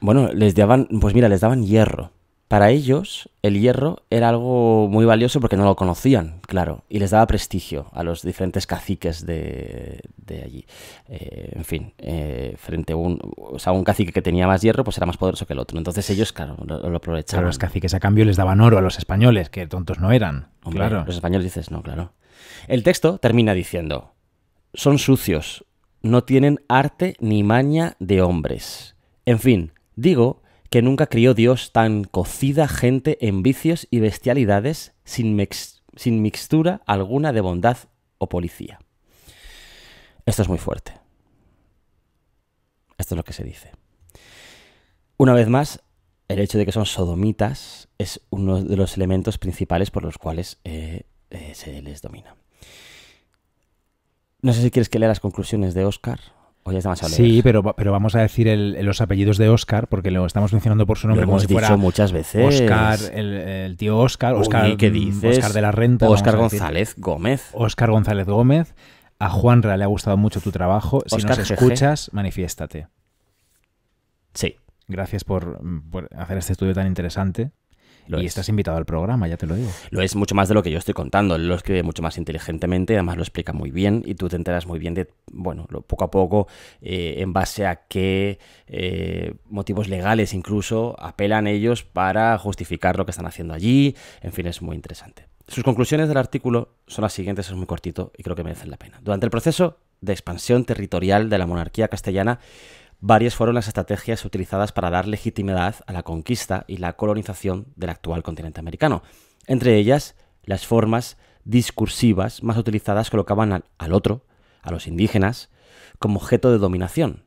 Bueno, les daban, pues mira, les daban hierro. Para ellos, el hierro era algo muy valioso porque no lo conocían, claro, y les daba prestigio a los diferentes caciques de, de allí. Eh, en fin, eh, frente a un, o un cacique que tenía más hierro, pues era más poderoso que el otro. Entonces ellos, claro, lo, aprovechaban. Pero los caciques a cambio les daban oro a los españoles, que tontos no eran. claro. Los españoles dices, no, claro. El texto termina diciendo, son sucios, no tienen arte ni maña de hombres. En fin, digo que nunca crió Dios tan cocida gente en vicios y bestialidades sin, sin mixtura alguna de bondad o policía. Esto es muy fuerte. Esto es lo que se dice. Una vez más, el hecho de que son sodomitas es uno de los elementos principales por los cuales eh, eh, se les domina. No sé si quieres que lea las conclusiones de Oscar. Sí, pero, pero vamos a decir los apellidos de Oscar, porque lo estamos mencionando por su nombre. como hemos dicho muchas veces. Oscar, el, tío Oscar, Oscar, de la Renta. Oscar González Gómez. Oscar González Gómez. A Juanra le ha gustado mucho tu trabajo. Si nos escuchas, manifiéstate. Sí. Gracias por hacer este estudio tan interesante y estás invitado al programa, ya te lo digo. Lo es mucho más de lo que yo estoy contando. lo escribe mucho más inteligentemente, además lo explica muy bien y tú te enteras muy bien de, bueno, poco a poco, eh, en base a qué eh, motivos legales incluso apelan ellos para justificar lo que están haciendo allí. En fin, es muy interesante. Sus conclusiones del artículo son las siguientes, es muy cortito y creo que merecen la pena. Durante el proceso de expansión territorial de la monarquía castellana, Varias fueron las estrategias utilizadas para dar legitimidad a la conquista y la colonización del actual continente americano. Entre ellas, las formas discursivas más utilizadas colocaban al, otro, a los indígenas, como objeto de dominación.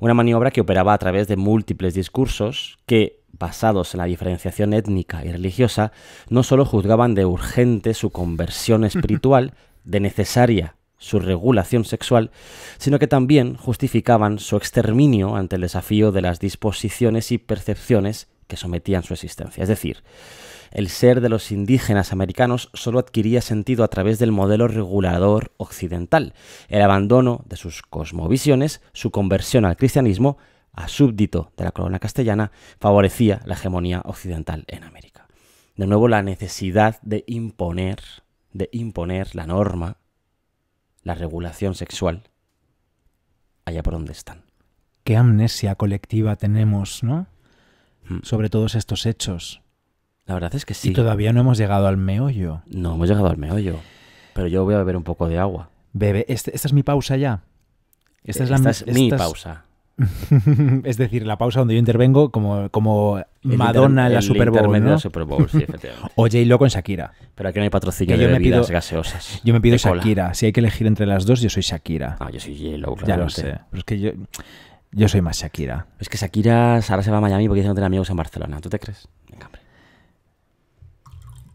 Una maniobra que operaba a través de múltiples discursos que, basados en la diferenciación étnica y religiosa, no solo juzgaban de urgente su conversión <laughs> espiritual, de necesaria su regulación sexual, sino que también justificaban su exterminio ante el desafío de las disposiciones y percepciones que sometían su existencia. Es decir, el ser de los indígenas americanos solo adquiría sentido a través del modelo regulador occidental, el abandono de sus cosmovisiones, su conversión al cristianismo, a súbdito de la corona castellana, favorecía la hegemonía occidental en América. De nuevo, la necesidad de imponer, de imponer la norma la regulación sexual allá por donde están. Qué amnesia colectiva tenemos, ¿no? Mm. Sobre todos estos hechos. La verdad es que sí. Y todavía no hemos llegado al meollo. No hemos llegado al meollo. Pero yo voy a beber un poco de agua. Bebe, este, esta es mi pausa ya. Esta, es, la, mi pausa. <laughs> es decir, la pausa donde yo intervengo como, como Madonna en la Super Bowl. <laughs> o j loco en Shakira. Pero aquí no hay patrocinio de bebidas gaseosas. Yo me pido Shakira. Si hay que elegir entre las dos, yo soy Shakira. Ah, yo soy j loco Ya lo sé. Pero es que yo, soy más Shakira. Es que Shakira ahora se va a Miami porque dice no tiene amigos en Barcelona. ¿Tú te crees?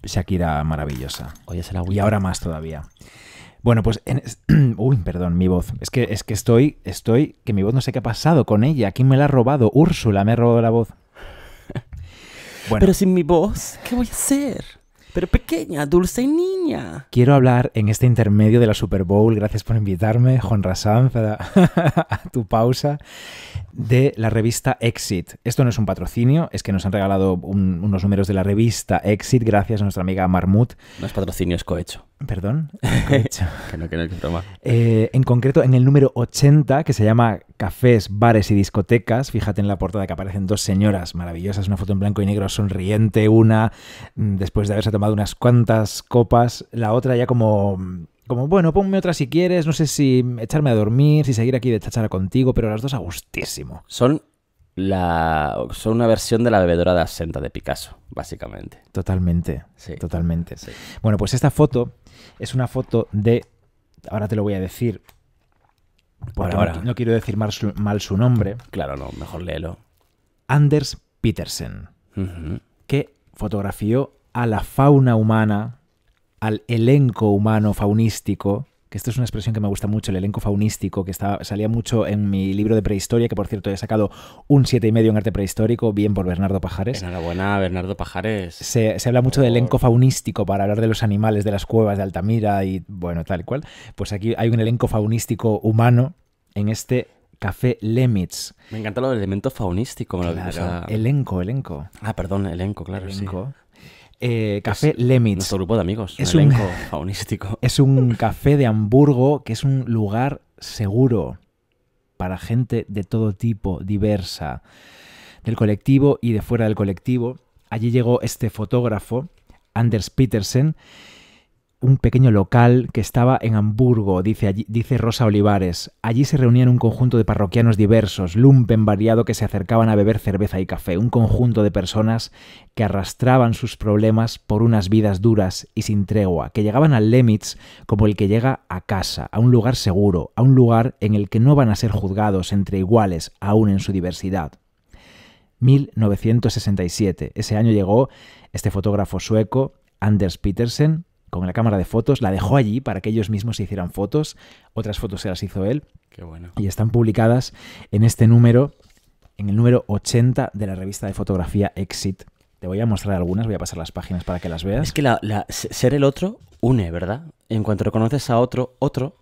Shakira maravillosa. y ahora más todavía. Bueno, pues <clears throat> uy, perdón, mi voz. Es que es que estoy estoy que mi voz no sé qué ha pasado con ella, quién me la ha robado? Úrsula me ha robado la voz. <laughs> Pero sin mi voz, ¿qué voy a hacer? Pero pequeña, dulce y niña. Quiero hablar en este intermedio de la Super Bowl, gracias por invitarme, Juan Rasán, <laughs> a tu pausa, de la revista Exit. Esto no es un patrocinio, es que nos han regalado unos números de la revista Exit gracias a nuestra amiga Marmut. No es patrocinio, es cohecho. Perdón. <laughs> que no, que eh, en concreto, en el número 80, que se llama Cafés, Bares y Discotecas, fíjate en la portada que aparecen dos señoras maravillosas, una foto en blanco y negro sonriente, una mm, después de haberse tomado unas cuantas copas, la otra ya como mm, como, bueno, ponme otra si quieres, no sé si echarme a dormir, si seguir aquí de chachara contigo, pero las dos a gustísimo. Son son una versión de la bebedora de asenta de Picasso, básicamente. Totalmente, totalmente. Bueno, pues esta foto es una foto de, ahora te lo voy a decir, Por ahora. No, quiero decir mal su, mal su, nombre. Claro, no, mejor léelo. Anders Petersen, que fotografió a la fauna humana, al elenco humano faunístico que esto es una expresión que me gusta mucho, el elenco faunístico, que está, salía mucho en mi libro de prehistoria, que por cierto he sacado un siete y medio en arte prehistórico, bien por Bernardo Pajares. Enhorabuena, Bernardo Pajares. Se, habla mucho del de elenco faunístico para hablar de los animales, de las cuevas de Altamira y bueno, tal y cual. Pues aquí hay un elenco faunístico humano en este Café Lemitz. Me encanta lo del elemento faunístico. elenco, elenco. Ah, perdón, elenco, claro, eh, café es Nuestro grupo de amigos, <laughs> Es un café de Hamburgo que es un lugar seguro para gente de todo tipo, diversa, del colectivo y de fuera del colectivo. Allí llegó este fotógrafo, Anders Petersen, un pequeño local que estaba en Hamburgo, dice, Rosa Olivares. Allí se reunían un conjunto de parroquianos diversos, lumpen variado que se acercaban a beber cerveza y café, un conjunto de personas que arrastraban sus problemas por unas vidas duras y sin tregua, que llegaban al Lemitz como el que llega a casa, a un lugar seguro, a un lugar en el que no van a ser juzgados entre iguales, aún en su diversidad. 1967. Ese año llegó este fotógrafo sueco, Anders Petersen, con la cámara de fotos, la dejó allí para que ellos mismos se hicieran fotos, otras fotos se las hizo él. Qué bueno. Y están publicadas en este número, en el número 80 de la revista de fotografía Exit. Te voy a mostrar algunas, voy a pasar las páginas para que las veas. Es que la, ser el otro une, ¿verdad? En cuanto reconoces a otro, otro,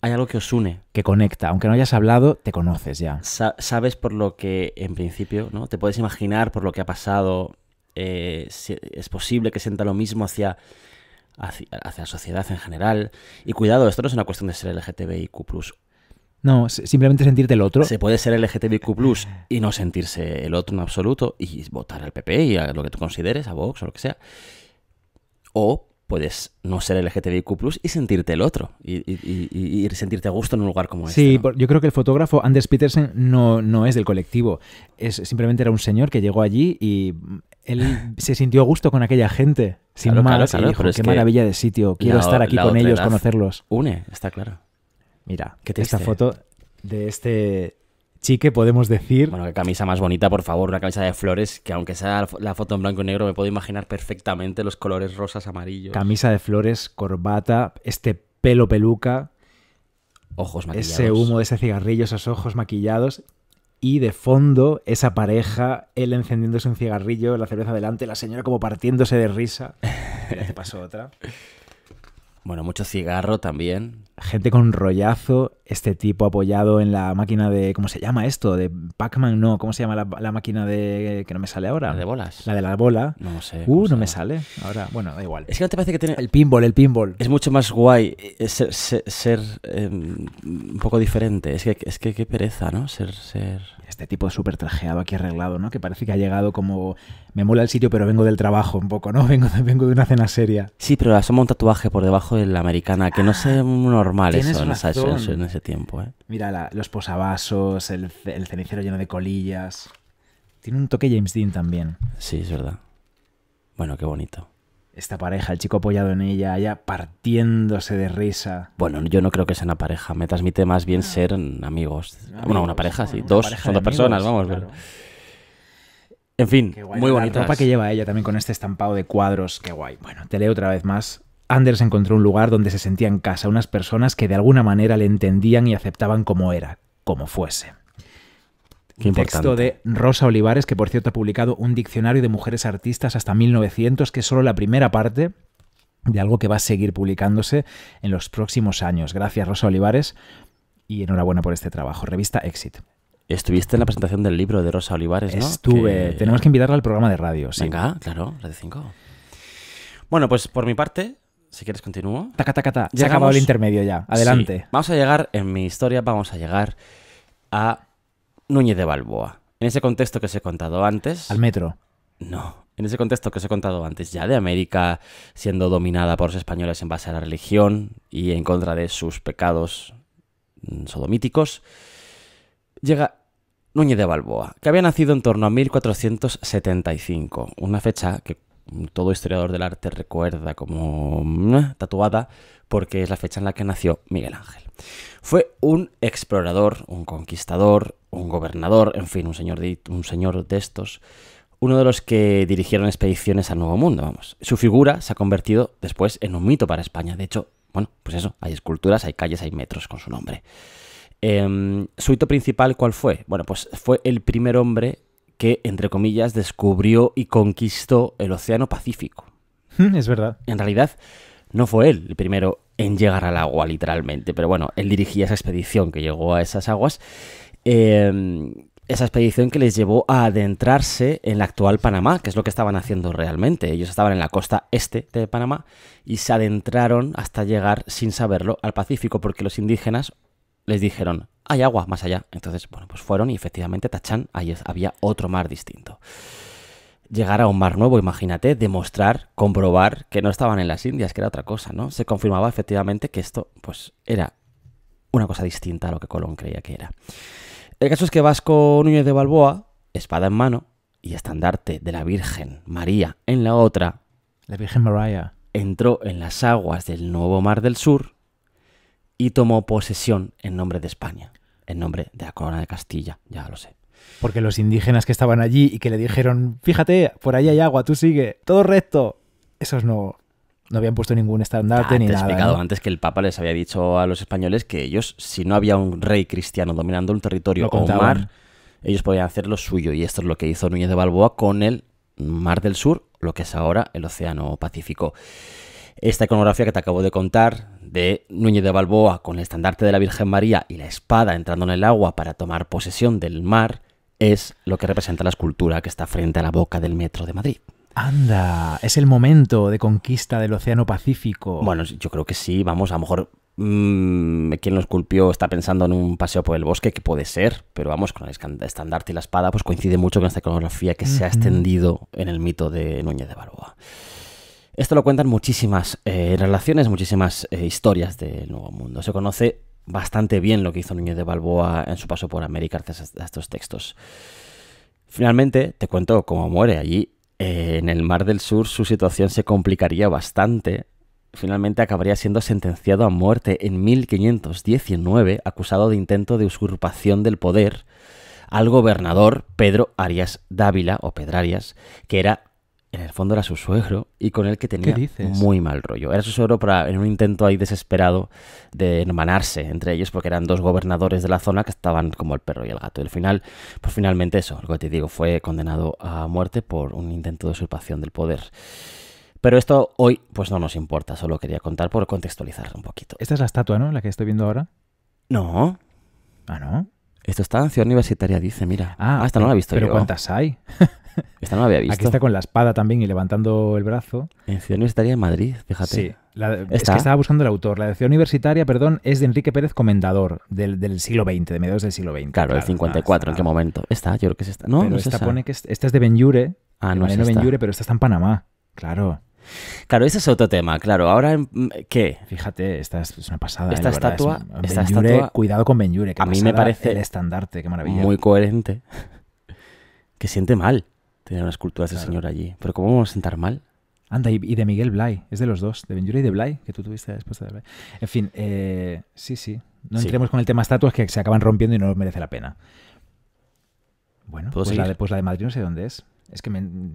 hay algo que os une. Que conecta. Aunque no hayas hablado, te conoces ya. sabes por lo que, en principio, ¿no? Te puedes imaginar por lo que ha pasado eh, es posible que sienta lo mismo hacia, hacia, la sociedad en general. Y cuidado, esto no es una cuestión de ser LGTBIQ. No, simplemente sentirte el otro. Se puede ser LGTBIQ y no sentirse el otro en absoluto y votar al PP y a lo que tú consideres, a Vox o lo que sea. O puedes no ser LGTBIQ y sentirte el otro y, sentirte a gusto en un lugar como este. Sí, yo creo que el fotógrafo Anders Petersen no, no es del colectivo, es, simplemente era un señor que llegó allí y él se sintió a gusto con aquella gente. Sin claro, más, claro, qué maravilla de sitio. Quiero estar aquí con ellos, conocerlos. Une, está claro. Mira, esta foto de este chique, podemos decir. Bueno, qué camisa más bonita, por favor, una camisa de flores, que aunque sea la foto en blanco y negro, me puedo imaginar perfectamente los colores rosas, amarillos. Camisa de flores, corbata, este pelo peluca. Ojos maquillados. Ese humo de ese cigarrillo, esos ojos maquillados y de fondo esa pareja, él encendiéndose un cigarrillo, la cerveza delante, la señora como partiéndose de risa. <laughs> Ya pasó otra. Bueno, mucho cigarro también gente con rollazo, este tipo apoyado en la máquina de. ¿Cómo se llama esto? De Pac-Man, no, ¿cómo se llama la, máquina de. que no me sale ahora? La de bolas. La de la bola. No sé. Uh, no me sale. Ahora, bueno, da igual. Es que no te parece que tiene. El pinball, el pinball. Es mucho más guay eh, ser, ser, eh, un poco diferente. Es que, es que qué pereza, ¿no? Ser. ser... Este tipo súper trajeado aquí arreglado, ¿no? Que parece que ha llegado como. me mola el sitio, pero vengo del trabajo un poco, ¿no? <laughs> Vengo de, vengo de una cena seria. Sí, pero asoma un tatuaje por debajo de la americana, que no sé normales son en ese tiempo. ¿eh? Mira, los posavasos, el, cenicero lleno de colillas. Tiene un toque James Dean también. Sí, es verdad. Bueno, qué bonito. Esta pareja, el chico apoyado en ella, allá partiéndose de risa. Bueno, yo no creo que sea una pareja. Me transmite más bien ah. ser amigos. Bueno, una pareja, sí. dos, dos personas, vamos. En fin, muy bonita. La ropa que lleva ella también con este estampado de cuadros, qué guay. Bueno, te leo otra vez más Anders encontró un lugar donde se sentía en casa, unas personas que de alguna manera le entendían y aceptaban como era, como fuese. Qué texto de Rosa Olivares, que por cierto ha publicado un diccionario de mujeres artistas hasta 1900, que es solo la primera parte de algo que va a seguir publicándose en los próximos años. Gracias, Rosa Olivares, y enhorabuena por este trabajo. Revista Exit. Estuviste en la presentación del libro de Rosa Olivares, ¿no? Estuve. Tenemos que invitarla al programa de radio, sí. Venga, claro, Radio 5. Bueno, pues por mi parte, si quieres continúo. Taca, taca, taca. Ya Se ha acabado el intermedio ya. Adelante. Vamos a llegar, en mi historia, vamos a llegar a Núñez de Balboa. En ese contexto que os he contado antes. Al metro. No. En ese contexto que os he contado antes, ya de América siendo dominada por los españoles en base a la religión y en contra de sus pecados mm, sodomíticos, llega Núñez de Balboa, que había nacido en torno a 1475, una fecha que todo historiador del arte recuerda como tatuada, porque es la fecha en la que nació Miguel Ángel. Fue un explorador, un conquistador, un gobernador, en fin, un señor de, un señor estos, uno de los que dirigieron expediciones al Nuevo Mundo, vamos. Su figura se ha convertido después en un mito para España. De hecho, bueno, pues eso, hay esculturas, hay calles, hay metros con su nombre. Em, ¿Su hito principal cuál fue? Bueno, pues fue el primer hombre que, entre comillas, descubrió y conquistó el Océano Pacífico. Es verdad. En realidad, no fue él el primero en llegar al agua, literalmente, pero bueno, él dirigía esa expedición que llegó a esas aguas. Em, esa expedición que les llevó a adentrarse en la actual Panamá, que es lo que estaban haciendo realmente. Ellos estaban en la costa este de Panamá y se adentraron hasta llegar, sin saberlo, al Pacífico, porque los indígenas les dijeron, hay agua más allá. Entonces, bueno, pues fueron y efectivamente Tachán, ahí había otro mar distinto. Llegar a un mar nuevo, imagínate, demostrar, comprobar que no estaban en las Indias, que era otra cosa, ¿no? Se confirmaba efectivamente que esto, pues, era una cosa distinta a lo que Colón creía que era. El caso es que Vasco Núñez de Balboa, espada en mano y estandarte de la Virgen María en la otra, la Virgen María, entró en las aguas del Nuevo Mar del Sur y tomó posesión en nombre de España, en nombre de la corona de Castilla, ya lo sé. Porque los indígenas que estaban allí y que le dijeron, fíjate, por ahí hay agua, tú sigue, todo recto, esos no, habían puesto ningún estandarte ni ni te he explicado antes que el Papa les había dicho a los españoles que ellos, si no había un rey cristiano dominando un territorio o un mar, ellos podían hacer lo suyo. Y esto es lo que hizo Núñez de Balboa con el Mar del Sur, lo que es ahora el Océano Pacífico. Esta iconografía que te acabo de contar de Núñez de Balboa con el estandarte de la Virgen María y la espada entrando en el agua para tomar posesión del mar es lo que representa la escultura que está frente a la boca del metro de Madrid. Anda, es el momento de conquista del Océano Pacífico. Bueno, yo creo que sí, vamos, a lo mejor mm, quien lo esculpió está pensando en un paseo por el bosque, que puede ser, pero vamos, con el estandarte y la espada, pues coincide mucho con esta iconografía que se ha extendido en el mito de Núñez de Balboa. Esto lo cuentan muchísimas eh, relaciones, muchísimas eh, historias del Nuevo Mundo. Se conoce bastante bien lo que hizo Núñez de Balboa en su paso por América gracias a estos textos. Finalmente, te cuento cómo muere. Allí, eh, en el Mar del Sur, su situación se complicaría bastante. Finalmente acabaría siendo sentenciado a muerte en 1519, acusado de intento de usurpación del poder al gobernador Pedro Arias Dávila, o Pedrarias, que era en el fondo era su suegro y con el que tenía muy mal rollo. Era su suegro para, en un intento ahí desesperado de hermanarse entre ellos porque eran dos gobernadores de la zona que estaban como el perro y el gato. Y al final, pues finalmente eso, lo que te digo, fue condenado a muerte por un intento de usurpación del poder. Pero esto hoy pues no nos importa, solo quería contar por contextualizar un poquito. Esta es la estatua, ¿no? La que estoy viendo ahora. No. Ah, no. Esto está en Ciudad Universitaria, dice, mira. Ah, ah no la he visto yo. ¿Pero cuántas hay? <laughs> Esta no la había visto. Aquí está con la espada también y levantando el brazo. En Ciudad Universitaria de Madrid, fíjate. Sí, es que estaba buscando el autor. La de Ciudad Universitaria, perdón, es de Enrique Pérez Comendador, del, siglo XX, de mediados del siglo XX. Claro, claro el 54, ¿en qué momento? Esta, yo creo que es esta. No, no es esta pone que esta es de Benyure. Ah, no es pero esta está en Panamá, claro. Claro, ese es otro tema, claro. Ahora, mm, ¿qué? Fíjate, esta es una pasada. Esta, estatua, Cuidado con Benyure, que a mí me parece... El estandarte, qué maravilla. Muy coherente. <laughs> que siente mal. Tiene una escultura de ese señor allí. Pero ¿cómo vamos a sentar mal? Anda, y, de Miguel Blay, es de los dos, de Benjura y de Blay, que tú tuviste después de Blay. En fin, eh, sí, sí. No entremos con el tema estatuas que se acaban rompiendo y no nos merece la pena. Bueno, pues, pues la, de, Madrid no sé dónde es. Es que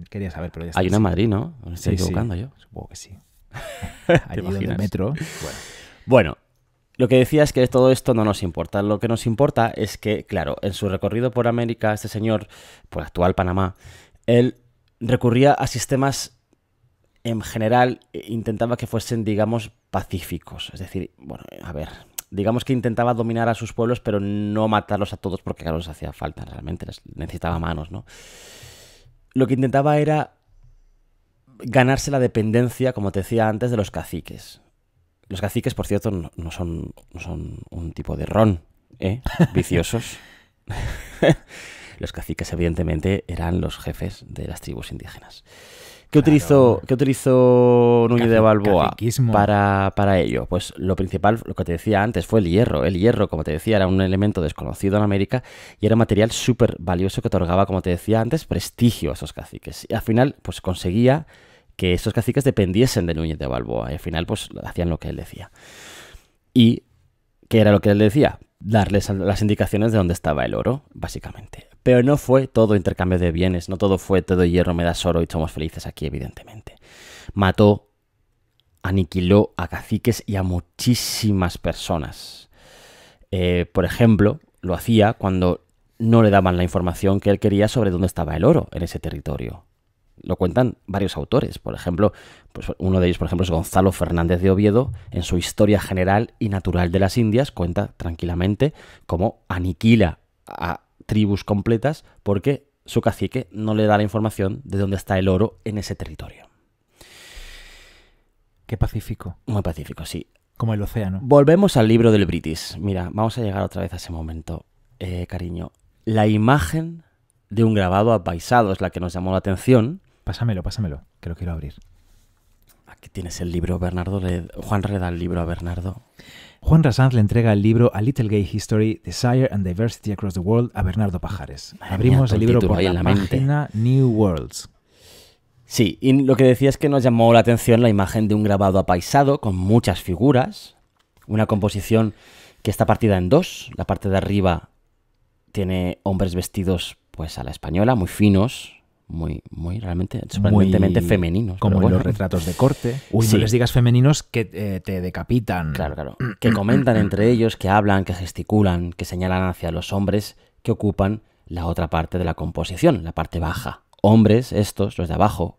quería saber, pero ya está Hay una Madrid, ¿no? Me estoy equivocando yo. Supongo que sí. <laughs> Allí en el metro. Bueno. bueno. Lo que decía es que todo esto no nos importa. Lo que nos importa es que, claro, en su recorrido por América, este señor, por actual Panamá, él recurría a sistemas en general, e intentaba que fuesen, digamos, pacíficos. Es decir, bueno, a ver, digamos que intentaba dominar a sus pueblos, pero no matarlos a todos porque claro, les hacía falta, realmente necesitaba manos, ¿no? Lo que intentaba era ganarse la dependencia, como te decía antes, de los caciques. Los caciques, por cierto, no, son, no son un tipo de ron, ¿eh? Viciosos. <laughs> Los caciques, evidentemente, eran los jefes de las tribus indígenas. ¿Qué, utilizó, ¿qué Núñez de Balboa para, para, ello? Pues lo principal, lo que te decía antes, fue el hierro. El hierro, como te decía, era un elemento desconocido en América y era un material súper valioso que otorgaba, como te decía antes, prestigio a esos caciques. Y al final, pues conseguía que esos caciques dependiesen de Núñez de Balboa. Y al final, pues hacían lo que él decía. ¿Y qué era lo que él decía? darles las indicaciones de dónde estaba el oro, básicamente. Pero no fue todo intercambio de bienes, no todo fue todo hierro, me das oro y somos felices aquí, evidentemente. Mató, aniquiló a caciques y a muchísimas personas. Eh, por ejemplo, lo hacía cuando no le daban la información que él quería sobre dónde estaba el oro en ese territorio lo cuentan varios autores. Por ejemplo, pues uno de ellos, por ejemplo, es Gonzalo Fernández de Oviedo, en su Historia General y Natural de las Indias, cuenta tranquilamente cómo aniquila a tribus completas porque su cacique no le da la información de dónde está el oro en ese territorio. Qué pacífico. Muy pacífico, sí. Como el océano. Volvemos al libro del British. Mira, vamos a llegar otra vez a ese momento, eh, cariño. La imagen de un grabado apaisado es la que nos llamó la atención Pásamelo, pásamelo, que lo quiero abrir. Aquí tienes el libro, Bernardo. Le... Juan reda el libro a Bernardo. Juan Rasanz le entrega el libro A Little Gay History, Desire and Diversity Across the World a Bernardo Pajares. Abrimos el libro por la, la página New Worlds. Sí, y lo que decía es que nos llamó la atención la imagen de un grabado apaisado con muchas figuras, una composición que está partida en dos. La parte de arriba tiene hombres vestidos pues a la española, muy finos, muy, muy realmente sorprendentemente femeninos. Como en los retratos de corte. <laughs> Uy, no les digas femeninos que eh, te decapitan. Claro, claro. <clears throat> que comentan entre ellos, que hablan, que gesticulan, que señalan hacia los hombres que ocupan la otra parte de la composición, la parte baja. Hombres, estos, los de abajo,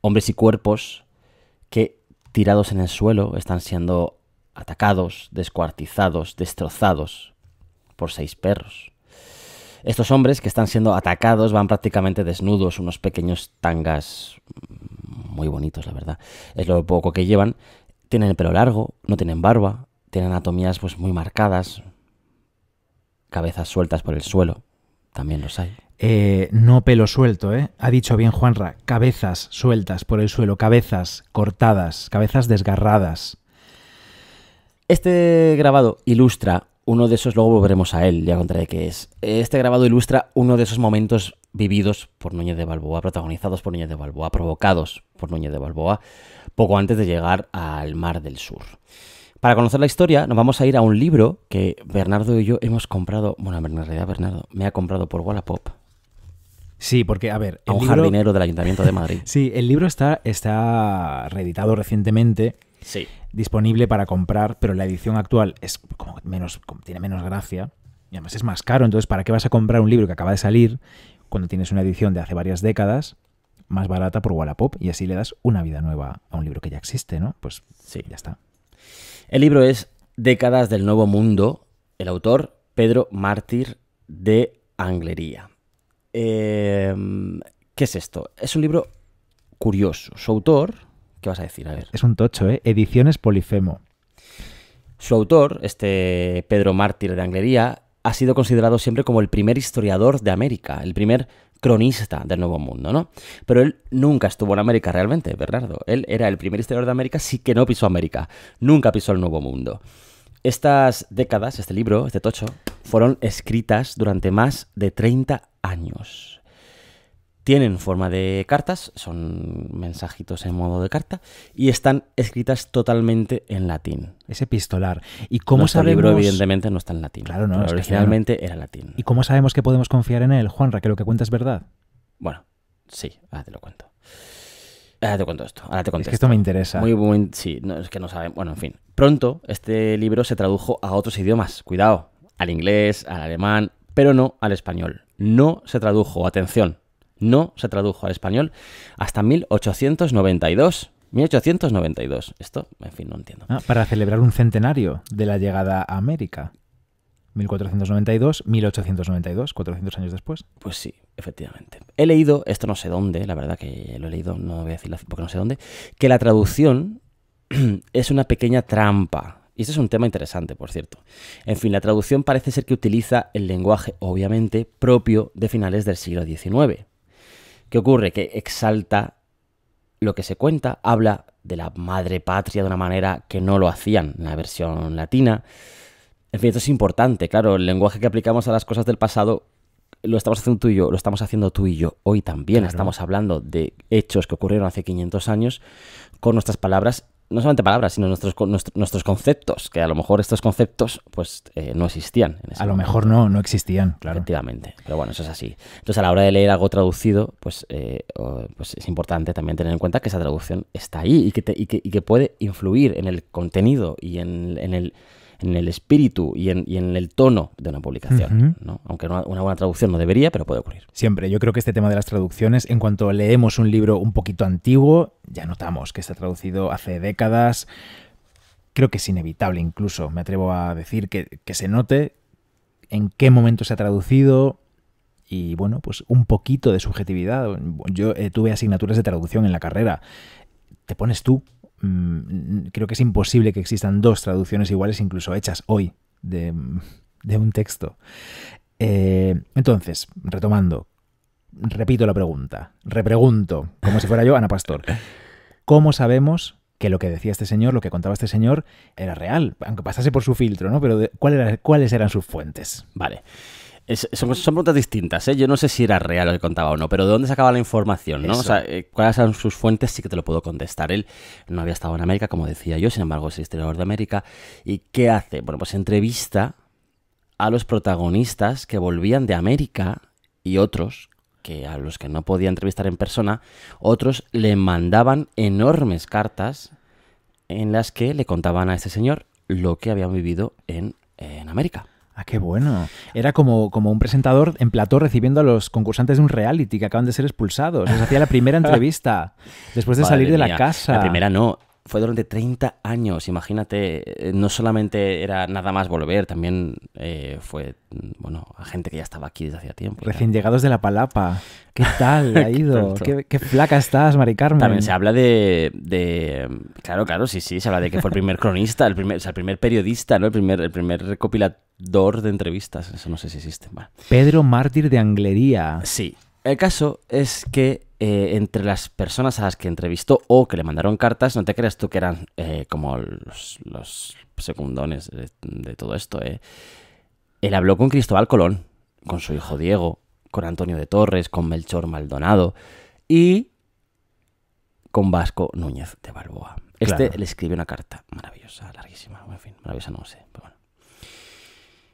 hombres y cuerpos que tirados en el suelo están siendo atacados, descuartizados, destrozados por seis perros. Estos hombres que están siendo atacados van prácticamente desnudos, unos pequeños tangas muy bonitos, la verdad. Es lo poco que llevan. Tienen el pelo largo, no tienen barba, tienen anatomías pues muy marcadas, cabezas sueltas por el suelo, también los hay. Eh, no pelo suelto, ¿eh? Ha dicho bien Juanra, cabezas sueltas por el suelo, cabezas cortadas, cabezas desgarradas. Este grabado ilustra uno de esos, luego volveremos a él, ya contaré qué es. Este grabado ilustra uno de esos momentos vividos por Núñez de Balboa, protagonizados por Núñez de Balboa, provocados por Núñez de Balboa, poco antes de llegar al Mar del Sur. Para conocer la historia, nos vamos a ir a un libro que Bernardo y yo hemos comprado. Bueno, en realidad Bernardo me ha comprado por Wallapop. Sí, porque, a ver. a un jardinero del Ayuntamiento de Madrid. <laughs> sí, el libro está, está reeditado recientemente. Sí disponible para comprar, pero la edición actual es como menos, tiene menos gracia y además es más caro. Entonces, ¿para qué vas a comprar un libro que acaba de salir cuando tienes una edición de hace varias décadas más barata por Wallapop y así le das una vida nueva a un libro que ya existe, ¿no? Pues sí, ya está. El libro es Décadas del Nuevo Mundo, el autor Pedro Mártir de Anglería. Em, ¿Qué es esto? Es un libro curioso. Su autor, vas a decir? A ver. Es un tocho, ¿eh? Ediciones Polifemo. Su autor, este Pedro Mártir de Anglería, ha sido considerado siempre como el primer historiador de América, el primer cronista del Nuevo Mundo, ¿no? Pero él nunca estuvo en América realmente, Bernardo. Él era el primer historiador de América, sí que no pisó América, nunca pisó el Nuevo Mundo. Estas décadas, este libro, este tocho, fueron escritas durante más de 30 años. Tienen forma de cartas, son mensajitos en modo de carta, y están escritas totalmente en latín. Es epistolar. ¿Y cómo Nuestro sabemos... libro, evidentemente, no está en latín. Claro, no. originalmente era latín. ¿Y cómo sabemos que podemos confiar en él, Juanra, que lo que cuenta es verdad? Bueno, sí, ahora te lo cuento. Ahora te cuento esto, ahora te contesto. Es que esto me interesa. Muy, muy, sí, es que no saben. Bueno, en fin. Pronto, este libro se tradujo a otros idiomas. Cuidado, al inglés, al alemán, pero no al español. No se tradujo, atención, no se tradujo al español hasta 1892. 1892. Esto, en fin, no entiendo. Ah, para celebrar un centenario de la llegada a América. 1492, 1892, 400 años después. Pues sí, efectivamente. He leído, esto no sé dónde, la verdad que lo he leído, no voy a decir porque no sé dónde, que la traducción <clears throat> es una pequeña trampa. Y ese es un tema interesante, por cierto. En fin, la traducción parece ser que utiliza el lenguaje, obviamente, propio de finales del siglo XIX. ¿Qué ocurre? Que exalta lo que se cuenta, habla de la madre patria de una manera que no lo hacían en la versión latina. En fin, esto es importante, claro, el lenguaje que aplicamos a las cosas del pasado lo estamos haciendo tú y yo, lo estamos haciendo tú y yo hoy también. Estamos hablando de hechos que ocurrieron hace 500 años con nuestras palabras no solamente palabras, sino nuestros, nuestros conceptos, que a lo mejor estos conceptos pues eh, no existían. a lo mejor no, no existían, claro. Efectivamente, pero bueno, eso es así. Entonces a la hora de leer algo traducido, pues, eh, pues es importante también tener en cuenta que esa traducción está ahí y que, y que, y que puede influir en el contenido y en, en el en el espíritu y en, el tono de una publicación. ¿no? Aunque una, buena traducción no debería, pero puede ocurrir. Siempre, yo creo que este tema de las traducciones, en cuanto leemos un libro un poquito antiguo, ya notamos que está traducido hace décadas. Creo que es inevitable incluso, me atrevo a decir, que, se note en qué momento se ha traducido, y bueno, pues un poquito de subjetividad. Yo eh, tuve asignaturas de traducción en la carrera. Te pones tú Mm, creo que es imposible que existan dos traducciones iguales, incluso hechas hoy, de, un texto. Eh, entonces, retomando, repito la pregunta, repregunto, como si fuera yo Ana Pastor. ¿Cómo sabemos que lo que decía este señor, lo que contaba este señor, era real, aunque pasase por su filtro, ¿no? Pero ¿cuál ¿cuáles eran sus fuentes? Vale son, preguntas distintas, ¿eh? Yo no sé si era real lo que contaba o no, pero ¿de dónde sacaba la información? Eh, ¿Cuáles eran sus fuentes? Sí que te lo puedo contestar. Él no había estado en América, como decía yo, sin embargo es historiador de América. ¿Y qué hace? Bueno, pues entrevista a los protagonistas que volvían de América y otros que a los que no podía entrevistar en persona, otros le mandaban enormes cartas en las que le contaban a este señor lo que habían vivido en, en América. Ah, qué bueno. Era como, como un presentador en plató recibiendo a los concursantes de un reality que acaban de ser expulsados. Les hacía la primera <laughs> entrevista después de salir de la casa. La primera no, fue durante 30 años, imagínate, eh, no solamente era nada más volver, también eh, fue, mm, bueno, a gente que ya estaba aquí desde hacía tiempo. Recién llegados de la palapa. ¿Qué tal <laughs> ha ido? ¿Qué, ¿Qué, flaca estás, Mari Carmen? También se habla de, Claro, claro, sí, sí, se habla de que fue el primer cronista, el primer, o sea, el primer periodista, ¿no? El primer, el primer recopilador de entrevistas, eso no sé si existe. Pedro Mártir de Anglería. Sí. El caso es que eh, entre las personas a las que entrevistó o que le mandaron cartas, no te creas tú que eran eh, como los, secundones de, todo esto. Eh. Él habló con Cristóbal Colón, con su hijo Diego, con Antonio de Torres, con Melchor Maldonado y con Vasco Núñez de Balboa. Este le escribe una carta maravillosa, larguísima, en fin, maravillosa no sé,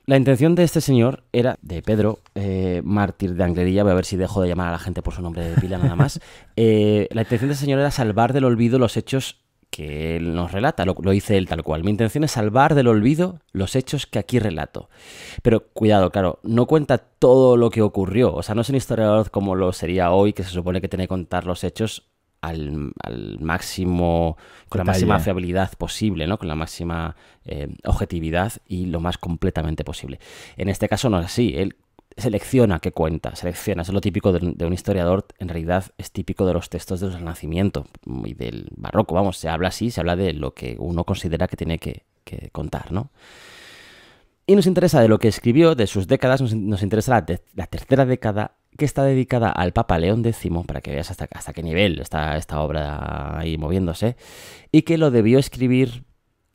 la intención de este señor era, de Pedro, eh, mártir de Anglería, voy a ver si dejo de llamar a la gente por su nombre de pila nada más. <laughs> Eh, la intención de este señor era salvar del olvido los hechos que él nos relata, lo, lo, hice él tal cual. Mi intención es salvar del olvido los hechos que aquí relato. Pero cuidado, claro, no cuenta todo lo que ocurrió. O sea, no es un historiador como lo sería hoy, que se supone que tiene que contar los hechos al, máximo, con la máxima fiabilidad posible, ¿no? con la máxima eh, objetividad y lo más completamente posible. En este caso no es así, él selecciona qué cuenta, selecciona, es lo típico de, un historiador, en realidad es típico de los textos del Renacimiento y del Barroco, vamos, se habla así, se habla de lo que uno considera que tiene que, contar, ¿no? Y nos interesa de lo que escribió, de sus décadas, nos, interesa la, tercera década que está dedicada al Papa León X, para que veas hasta, hasta qué nivel está esta obra ahí moviéndose, y que lo debió escribir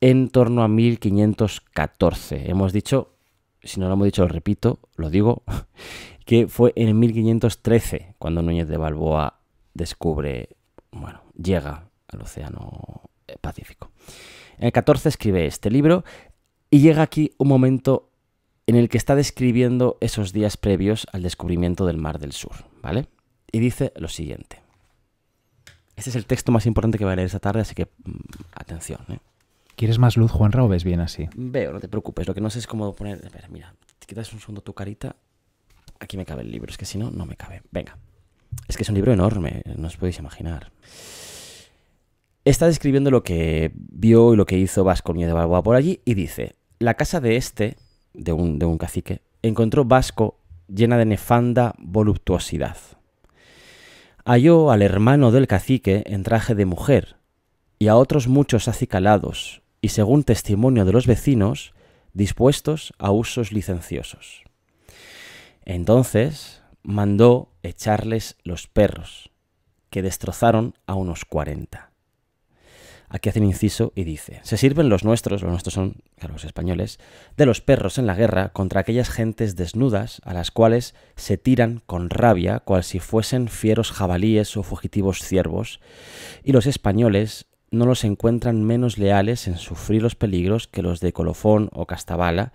en torno a 1514. Hemos dicho, si no lo hemos dicho, lo repito, lo digo, <laughs> que fue en 1513 cuando Núñez de Balboa descubre, bueno, llega al Océano Pacífico. En el 14 escribe este libro y llega aquí un momento en el que está describiendo esos días previos al descubrimiento del Mar del Sur, ¿vale? Y dice lo siguiente. Este es el texto más importante que va a leer esta tarde, así que mm, atención. ¿eh? ¿Quieres más luz, Juanra, o ves bien así? Veo, no te preocupes. Lo que no sé es cómo poner... A mira, te quitas un segundo tu carita. Aquí me cabe el libro, es que si no, no me cabe. Venga. Es que es un libro enorme, no os podéis imaginar. Está describiendo lo que vio y lo que hizo Vasco de Balboa por allí y dice, la casa de este de un, de un cacique, encontró Vasco llena de nefanda voluptuosidad. Halló al hermano del cacique en traje de mujer y a otros muchos acicalados y según testimonio de los vecinos, dispuestos a usos licenciosos. Entonces mandó echarles los perros, que destrozaron a unos cuarenta. Aquí hace un inciso y dice, se sirven los nuestros, los nuestros son, los españoles, de los perros en la guerra contra aquellas gentes desnudas a las cuales se tiran con rabia cual si fuesen fieros jabalíes o fugitivos ciervos, y los españoles no los encuentran menos leales en sufrir los peligros que los de Colofón o Castabala,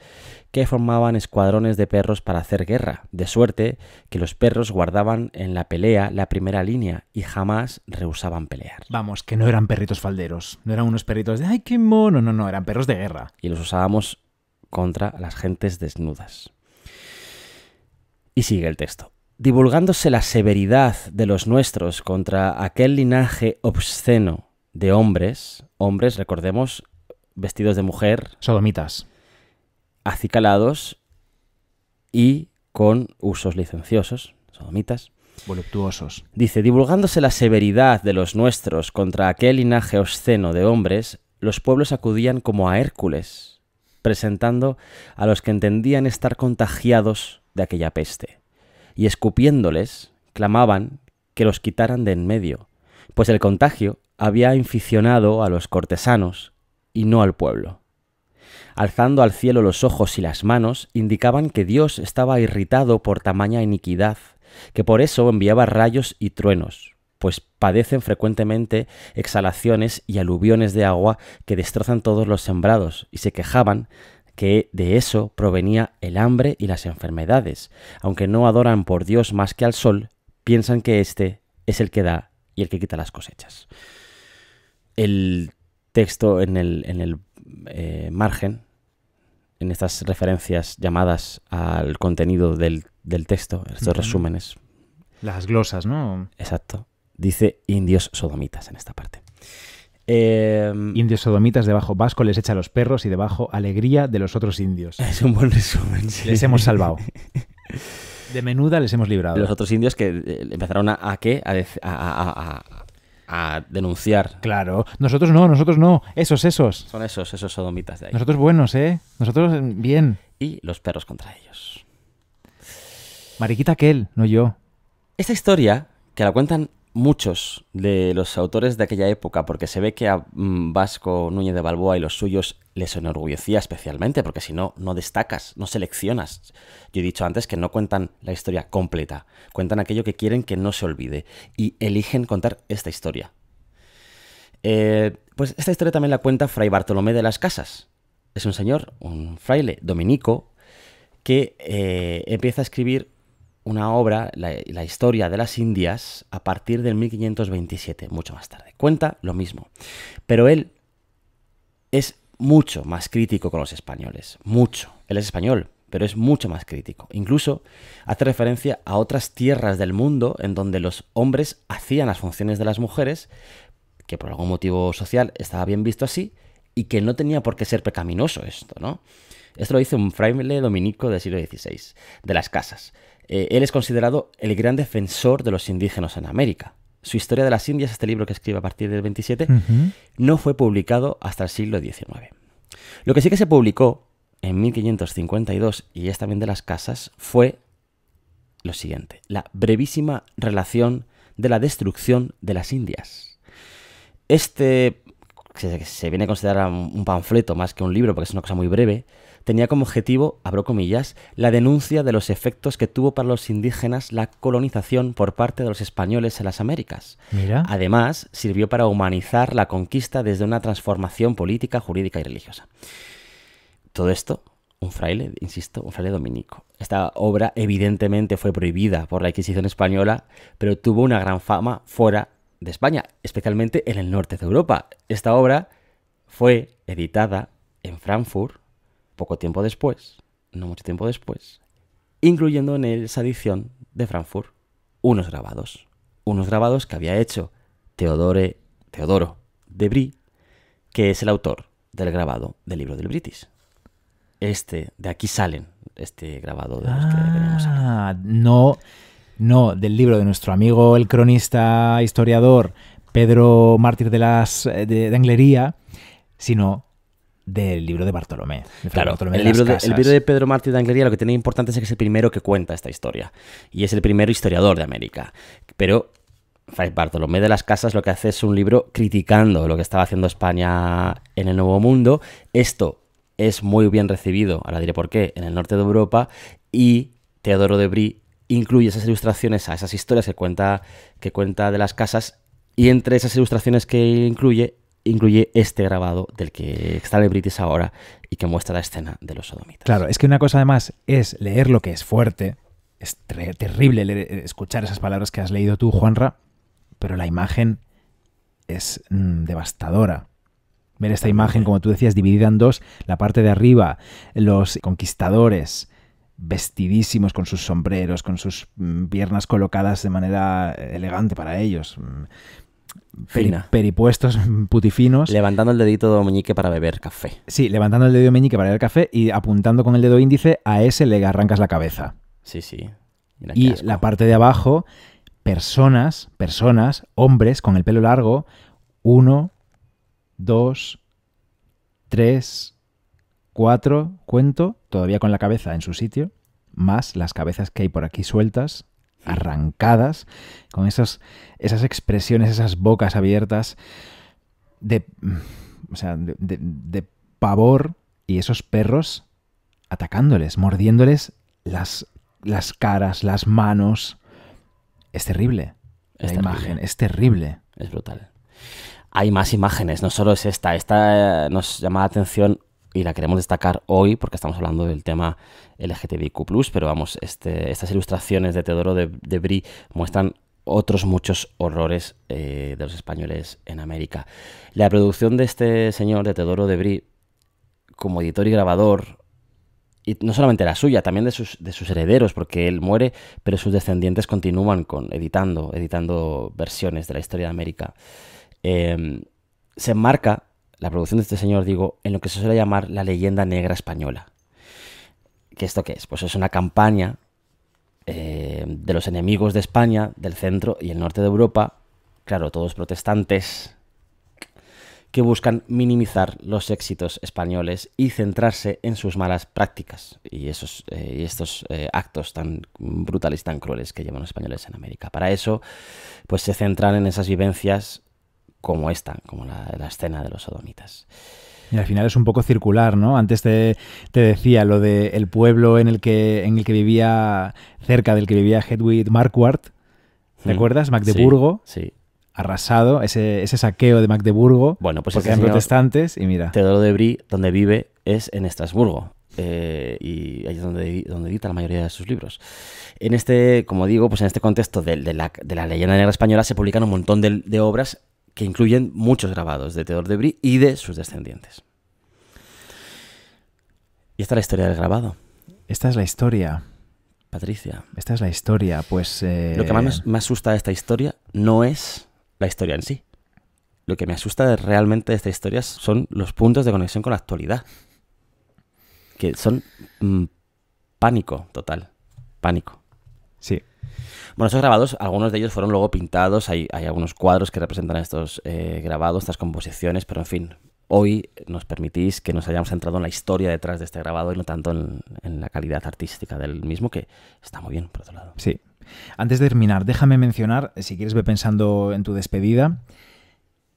que formaban escuadrones de perros para hacer guerra, de suerte que los perros guardaban en la pelea la primera línea y jamás rehusaban pelear. Vamos, que no eran perritos falderos, no eran unos perritos de ¡ay, qué mono! No, no, eran perros de guerra. Y los usábamos contra las gentes desnudas. Y sigue el texto divulgándose la severidad de los nuestros contra aquel linaje obsceno de hombres, hombres, recordemos, vestidos de mujer. Sodomitas. Acicalados y con usos licenciosos, sodomitas. Voluptuosos. Dice, divulgándose la severidad de los nuestros contra aquel linaje obsceno de hombres, los pueblos acudían como a Hércules, presentando a los que entendían estar contagiados de aquella peste, y escupiéndoles, clamaban que los quitaran de en medio, pues el contagio había inficionado a los cortesanos y no al pueblo. Alzando al cielo los ojos y las manos, indicaban que Dios estaba irritado por tamaña iniquidad, que por eso enviaba rayos y truenos, pues padecen frecuentemente exhalaciones y aluviones de agua que destrozan todos los sembrados, y se quejaban que de eso provenía el hambre y las enfermedades. Aunque no adoran por Dios más que al sol, piensan que éste es el que da y el que quita las cosechas el texto en el, eh, margen, en estas referencias llamadas al contenido del, del texto, estos resúmenes. Las glosas, ¿no? Exacto. Dice indios sodomitas en esta parte. Em, indios sodomitas debajo vasco les echa a los perros y debajo alegría de los otros indios. <laughs> Es un buen resumen. Les hemos salvado. <laughs> De menuda les hemos librado. Los otros indios que eh, empezaron a, a qué? a, a denunciar. Claro, nosotros no, nosotros no, esos, esos. Son esos, esos sodomitas de ahí. Nosotros buenos, ¿eh? Nosotros mm, bien. Y los perros contra ellos. Mariquita aquel, no yo. Esta historia, que la cuentan muchos de los autores de aquella época, porque se ve que a mm, Vasco Núñez de Balboa y los suyos les enorgullecía especialmente, porque si no, no destacas, no seleccionas. Yo he dicho antes que no cuentan la historia completa, cuentan aquello que quieren que no se olvide y eligen contar esta historia. Eh, pues esta historia también la cuenta Fray Bartolomé de las Casas. Es un señor, un fraile dominico, que eh, empieza a escribir una obra, la, historia de las Indias, a partir del 1527, mucho más tarde. Cuenta lo mismo. Pero él es mucho más crítico con los españoles, mucho. Él es español, pero es mucho más crítico. Incluso hace referencia a otras tierras del mundo en donde los hombres hacían las funciones de las mujeres, que por algún motivo social estaba bien visto así, y que no tenía por qué ser pecaminoso esto, ¿no? Esto lo dice un fraile dominico del siglo XVI, de las casas. Eh, él es considerado el gran defensor de los indígenas en América. Su Historia de las Indias, este libro que escribe a partir del 27, no fue publicado hasta el siglo XIX. Lo que sí que se publicó en 1552, y es también de las casas, fue lo siguiente, la brevísima relación de la destrucción de las Indias. Este que se viene a considerar un panfleto más que un libro, porque es una cosa muy breve, tenía como objetivo, abro comillas, la denuncia de los efectos que tuvo para los indígenas la colonización por parte de los españoles en las Américas. Además, sirvió para humanizar la conquista desde una transformación política, jurídica y religiosa. Todo esto, un fraile, insisto, un fraile dominico. Esta obra evidentemente fue prohibida por la Inquisición española, pero tuvo una gran fama fuera de España, especialmente en el norte de Europa. Esta obra fue editada en Frankfurt poco tiempo después, no mucho tiempo después, incluyendo en esa edición de Frankfurt unos grabados. Unos grabados que había hecho Teodore, Teodoro de Brie, que es el autor del grabado del libro del British. Este, de aquí salen, este grabado de los ah, No, no, del libro de nuestro amigo, el cronista, historiador Pedro Mártir de, las, eh, de Anglería, sino del libro de Bartolomé. el, libro de, Pedro Martí de Anglería lo que tiene importante es que es el primero que cuenta esta historia y es el primer historiador de América. Pero Bartolomé de las Casas lo que hace es un libro criticando lo que estaba haciendo España en el Nuevo Mundo. Esto es muy bien recibido, ahora diré por qué, en el norte de Europa y Teodoro de Brie incluye esas ilustraciones a esas historias que cuenta, que cuenta de las casas y entre esas ilustraciones que incluye incluye este grabado del que está el British ahora y que muestra la escena de los sodomitas. Claro, es que una cosa además es leer lo que es fuerte, es terrible eh, escuchar esas palabras que has leído tú, Juanra, pero la imagen es mm, devastadora. Ver esta imagen, como tú decías, dividida en dos, la parte de arriba, los conquistadores vestidísimos con sus sombreros, con sus mm, piernas colocadas de manera eh, elegante para ellos, mm, peripuestos, <laughs> putifinos. Levantando el dedito meñique para beber café. Sí, levantando el dedo meñique para beber café y apuntando con el dedo índice a ese le arrancas la cabeza. Sí, sí. y la parte de abajo, personas, personas, hombres con el pelo largo, uno, dos, tres, cuatro, cuento, todavía con la cabeza en su sitio, más las cabezas que hay por aquí sueltas, arrancadas, con esas esas expresiones, esas bocas abiertas de, de, pavor y esos perros atacándoles, mordiéndoles las, las caras, las manos. Es terrible. la imagen es terrible. Es brutal. Hay más imágenes, no solo es esta. Esta eh, nos llama la atención y la queremos destacar hoy porque estamos hablando del tema LGTBIQ, pero vamos, este, estas ilustraciones de Teodoro de, de muestran otros muchos horrores eh, de los españoles en América. La producción de este señor, de Teodoro de Brie, como editor y grabador, y no solamente la suya, también de sus, herederos, porque él muere, pero sus descendientes continúan con, editando, editando versiones de la historia de América. Em, se enmarca la producción de este señor, digo, en lo que se suele llamar la leyenda negra española. ¿Qué esto qué es? Pues es una campaña eh, de los enemigos de España, del centro y el norte de Europa, claro, todos protestantes, que buscan minimizar los éxitos españoles y centrarse en sus malas prácticas y, esos, eh, estos eh, actos tan brutales, tan crueles que llevan los españoles en América. Para eso, pues se centran en esas vivencias como esta, como la, escena de los sodomitas. Y al final es un poco circular, ¿no? Antes te, te decía lo del pueblo en el, que, en el que vivía, cerca del que vivía Hedwig Marquardt, recuerdas hmm. Magdeburgo. sí. arrasado, ese, saqueo de Magdeburgo, bueno, pues porque eran protestantes y mira. Teodoro de Brie, donde vive, es en Estrasburgo. Eh, y ahí es donde, donde edita la mayoría de sus libros. En este, como digo, pues en este contexto de, la, leyenda negra española se publican un montón de, de obras que incluyen muchos grabados de Theodore de y de sus descendientes. Y esta es la historia del grabado. Esta es la historia. Patricia. Esta es la historia, pues... Eh, Lo que más me asusta de esta historia no es la historia en sí. Lo que me asusta realmente de esta historia son los puntos de conexión con la actualidad. Que son mm, pánico total. Pánico. Sí. Bueno, esos grabados, algunos de ellos fueron luego pintados, hay, algunos cuadros que representan estos eh, grabados, estas composiciones, pero en fin, hoy nos permitís que nos hayamos centrado en la historia detrás de este grabado y no tanto en, la calidad artística del mismo, que está muy bien, por otro lado. Sí. Antes de terminar, déjame mencionar, si quieres ve pensando en tu despedida,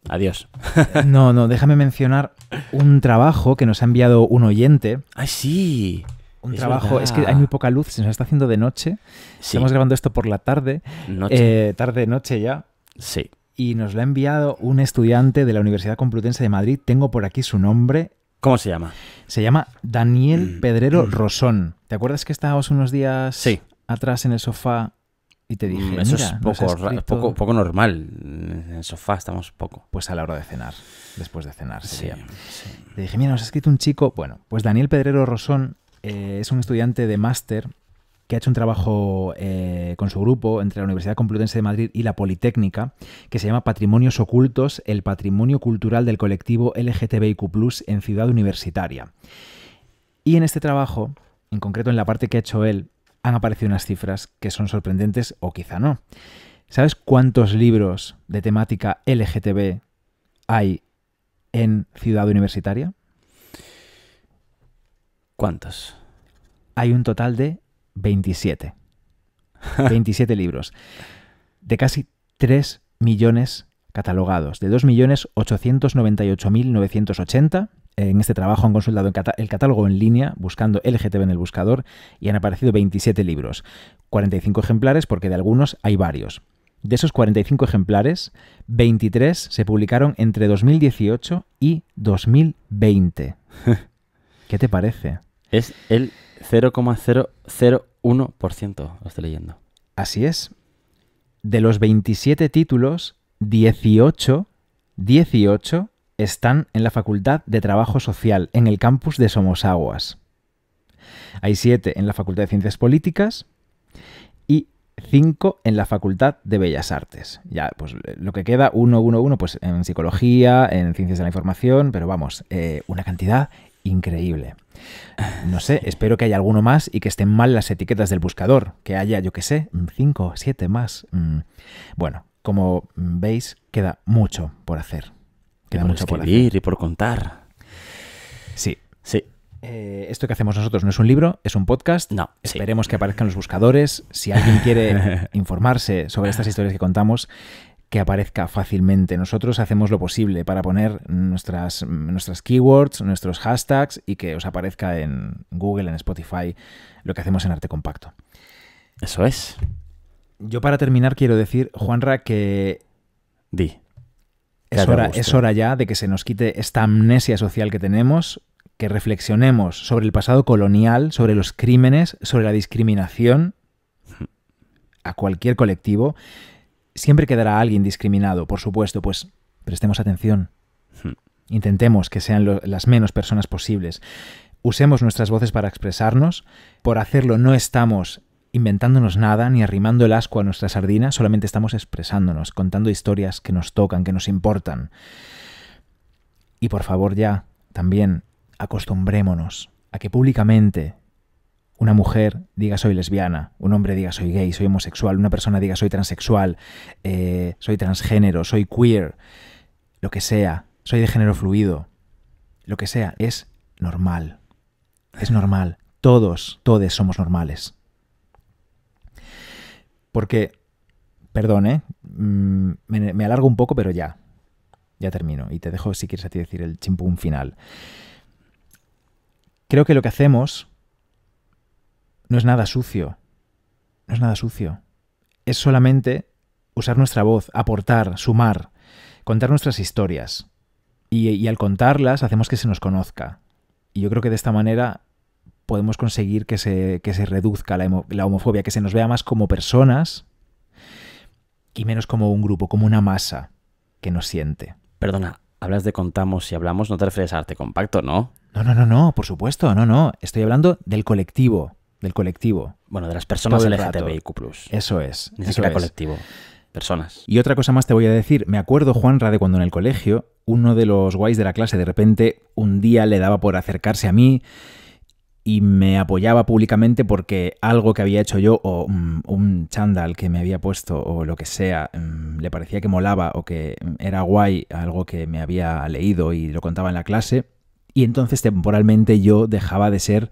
Adiós. <laughs> No, no, déjame mencionar un trabajo que nos ha enviado un oyente. Ah, sí un trabajo. Es que hay muy poca luz, se nos está haciendo de noche. Estamos grabando esto por la tarde. Eh, tarde, noche ya. Sí. Y nos lo ha enviado un estudiante de la Universidad Complutense de Madrid. Tengo por aquí su nombre. ¿Cómo se llama? Se llama Daniel mm. Pedrero mm. Rosón. ¿Te acuerdas que estábamos unos días atrás en el sofá y te dije, mm, eso es poco, poco, poco, normal. En el sofá estamos poco. Pues a la hora de cenar, después de cenar. Sí, sí. Te dije, mira, nos ha escrito un chico. Bueno, pues Daniel Pedrero Rosón eh, es un estudiante de máster que ha hecho un trabajo eh, con su grupo entre la Universidad Complutense de Madrid y la Politécnica, que se llama Patrimonios Ocultos, el patrimonio cultural del colectivo LGTBIQ en Ciudad Universitaria. Y en este trabajo, en concreto en la parte que ha hecho él, han aparecido unas cifras que son sorprendentes o quizá no. ¿Sabes cuántos libros de temática LGTB hay en Ciudad Universitaria? ¿Cuántos? Hay un total de 27. 27 <laughs> libros. De casi 3 millones catalogados. De 2.898.980. En este trabajo han consultado el catálogo en línea buscando LGTB en el buscador y han aparecido 27 libros. 45 ejemplares porque de algunos hay varios. De esos 45 ejemplares, 23 se publicaron entre 2018 y 2020. <laughs> ¿Qué te parece? Es el 0,001%, lo estoy leyendo. Así es. De los 27 títulos, 18, están en la Facultad de Trabajo Social, en el campus de Somosaguas. Hay 7 en la Facultad de Ciencias Políticas y 5 en la Facultad de Bellas Artes. Ya, pues lo que queda, 1, 1, 1, en psicología, en ciencias de la información, pero vamos, eh, una cantidad increíble. No sé, espero que haya alguno más y que estén mal las etiquetas del buscador, que haya, yo qué sé, mm, cinco o más. Mm. Bueno, como veis, queda mucho por hacer. Queda mucho por leer y por contar. Sí. Sí. Eh, esto que hacemos nosotros no es un libro, es un podcast. No. Esperemos que aparezcan los buscadores. Si alguien quiere <laughs> informarse sobre estas historias que contamos, que aparezca fácilmente. Nosotros hacemos lo posible para poner nuestras, nuestras keywords, nuestros hashtags y que os aparezca en Google, en Spotify, lo que hacemos en Arte Compacto. Eso es. Yo para terminar quiero decir, Juanra, que... Di. es hora ya de que se nos quite esta amnesia social que tenemos, que reflexionemos sobre el pasado colonial, sobre los crímenes, sobre la discriminación a cualquier colectivo Siempre quedará alguien discriminado, por supuesto, pues prestemos atención. Hmm. Intentemos que sean las menos personas posibles. Usemos nuestras voces para expresarnos. Por hacerlo no estamos inventándonos nada ni arrimando el asco a nuestra sardina, solamente estamos expresándonos, contando historias que nos tocan, que nos importan. Y por favor ya, también, acostumbrémonos a que públicamente una mujer diga soy lesbiana, un hombre diga soy gay, soy homosexual, una persona diga soy transexual, eh, soy transgénero, soy queer, lo que sea, soy de género fluido, lo que sea, es normal. Es normal. Todos, todes somos normales. Porque, perdón, eh, mm, me, alargo un poco, pero ya. Ya termino. Y te dejo, si quieres, a ti decir el chimpún final. Creo que lo que hacemos no es nada sucio. No es nada sucio. Es solamente usar nuestra voz, aportar, sumar, contar nuestras historias. Y, al contarlas hacemos que se nos conozca. Y yo creo que de esta manera podemos conseguir que se, se reduzca la, la homofobia, que se nos vea más como personas y menos como un grupo, como una masa que nos siente. Perdona, hablas de contamos y hablamos, no te refieres a arte compacto, ¿no? No, no, no, no, por supuesto, no, no. Estoy hablando del colectivo. Del colectivo. Bueno, de las personas LGTBIQ. Eso es. Ni colectivo. Personas. Y otra cosa más te voy a decir. Me acuerdo, Juanra, de cuando en el colegio uno de los guays de la clase de repente un día le daba por acercarse a mí y me apoyaba públicamente porque algo que había hecho yo o mm, un chándal que me había puesto o lo que sea mm, le parecía que molaba o que mm, era guay algo que me había leído y lo contaba en la clase y entonces temporalmente yo dejaba de ser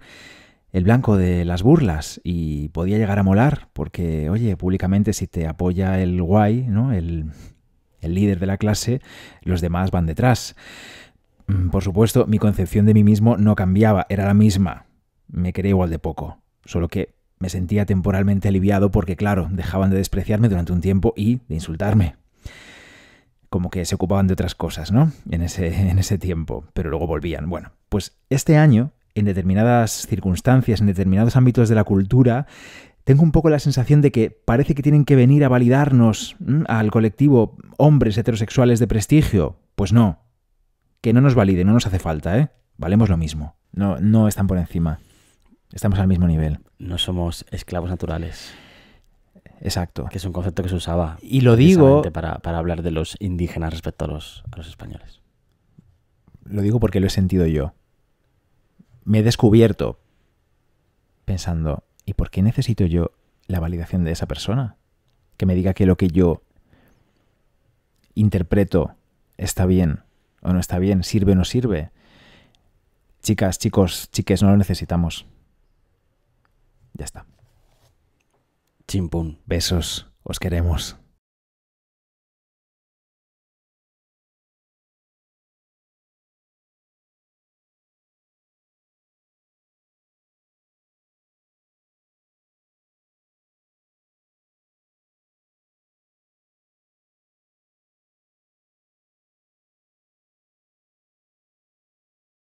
el blanco de las burlas y podía llegar a molar porque, oye, públicamente si te apoya el guay, ¿no? El, el líder de la clase, los demás van detrás. Mm, por supuesto, mi concepción de mí mismo no cambiaba, era la misma. Me creía igual de poco, solo que me sentía temporalmente aliviado porque, claro, dejaban de despreciarme durante un tiempo y de insultarme. Como que se ocupaban de otras cosas, ¿no? En ese, en ese tiempo, pero luego volvían. Bueno, pues este año, en determinadas circunstancias, en determinados ámbitos de la cultura, tengo un poco la sensación de que parece que tienen que venir a validarnos al colectivo hombres heterosexuales de prestigio. Pues no. Que no nos valide, no nos hace falta, ¿eh? Valemos lo mismo. No, no están por encima. Estamos al mismo nivel. No somos esclavos naturales. Exacto. Que es un concepto que se usaba. Y lo digo. Para, hablar de los indígenas respecto a los españoles. Lo digo porque lo he sentido yo me he descubierto pensando, ¿y por qué necesito yo la validación de esa persona? Que me diga que lo que yo interpreto está bien o no está bien, sirve o no sirve. Chicas, chicos, chiques, no lo necesitamos. Ya está. Chimpum, Besos. Os queremos.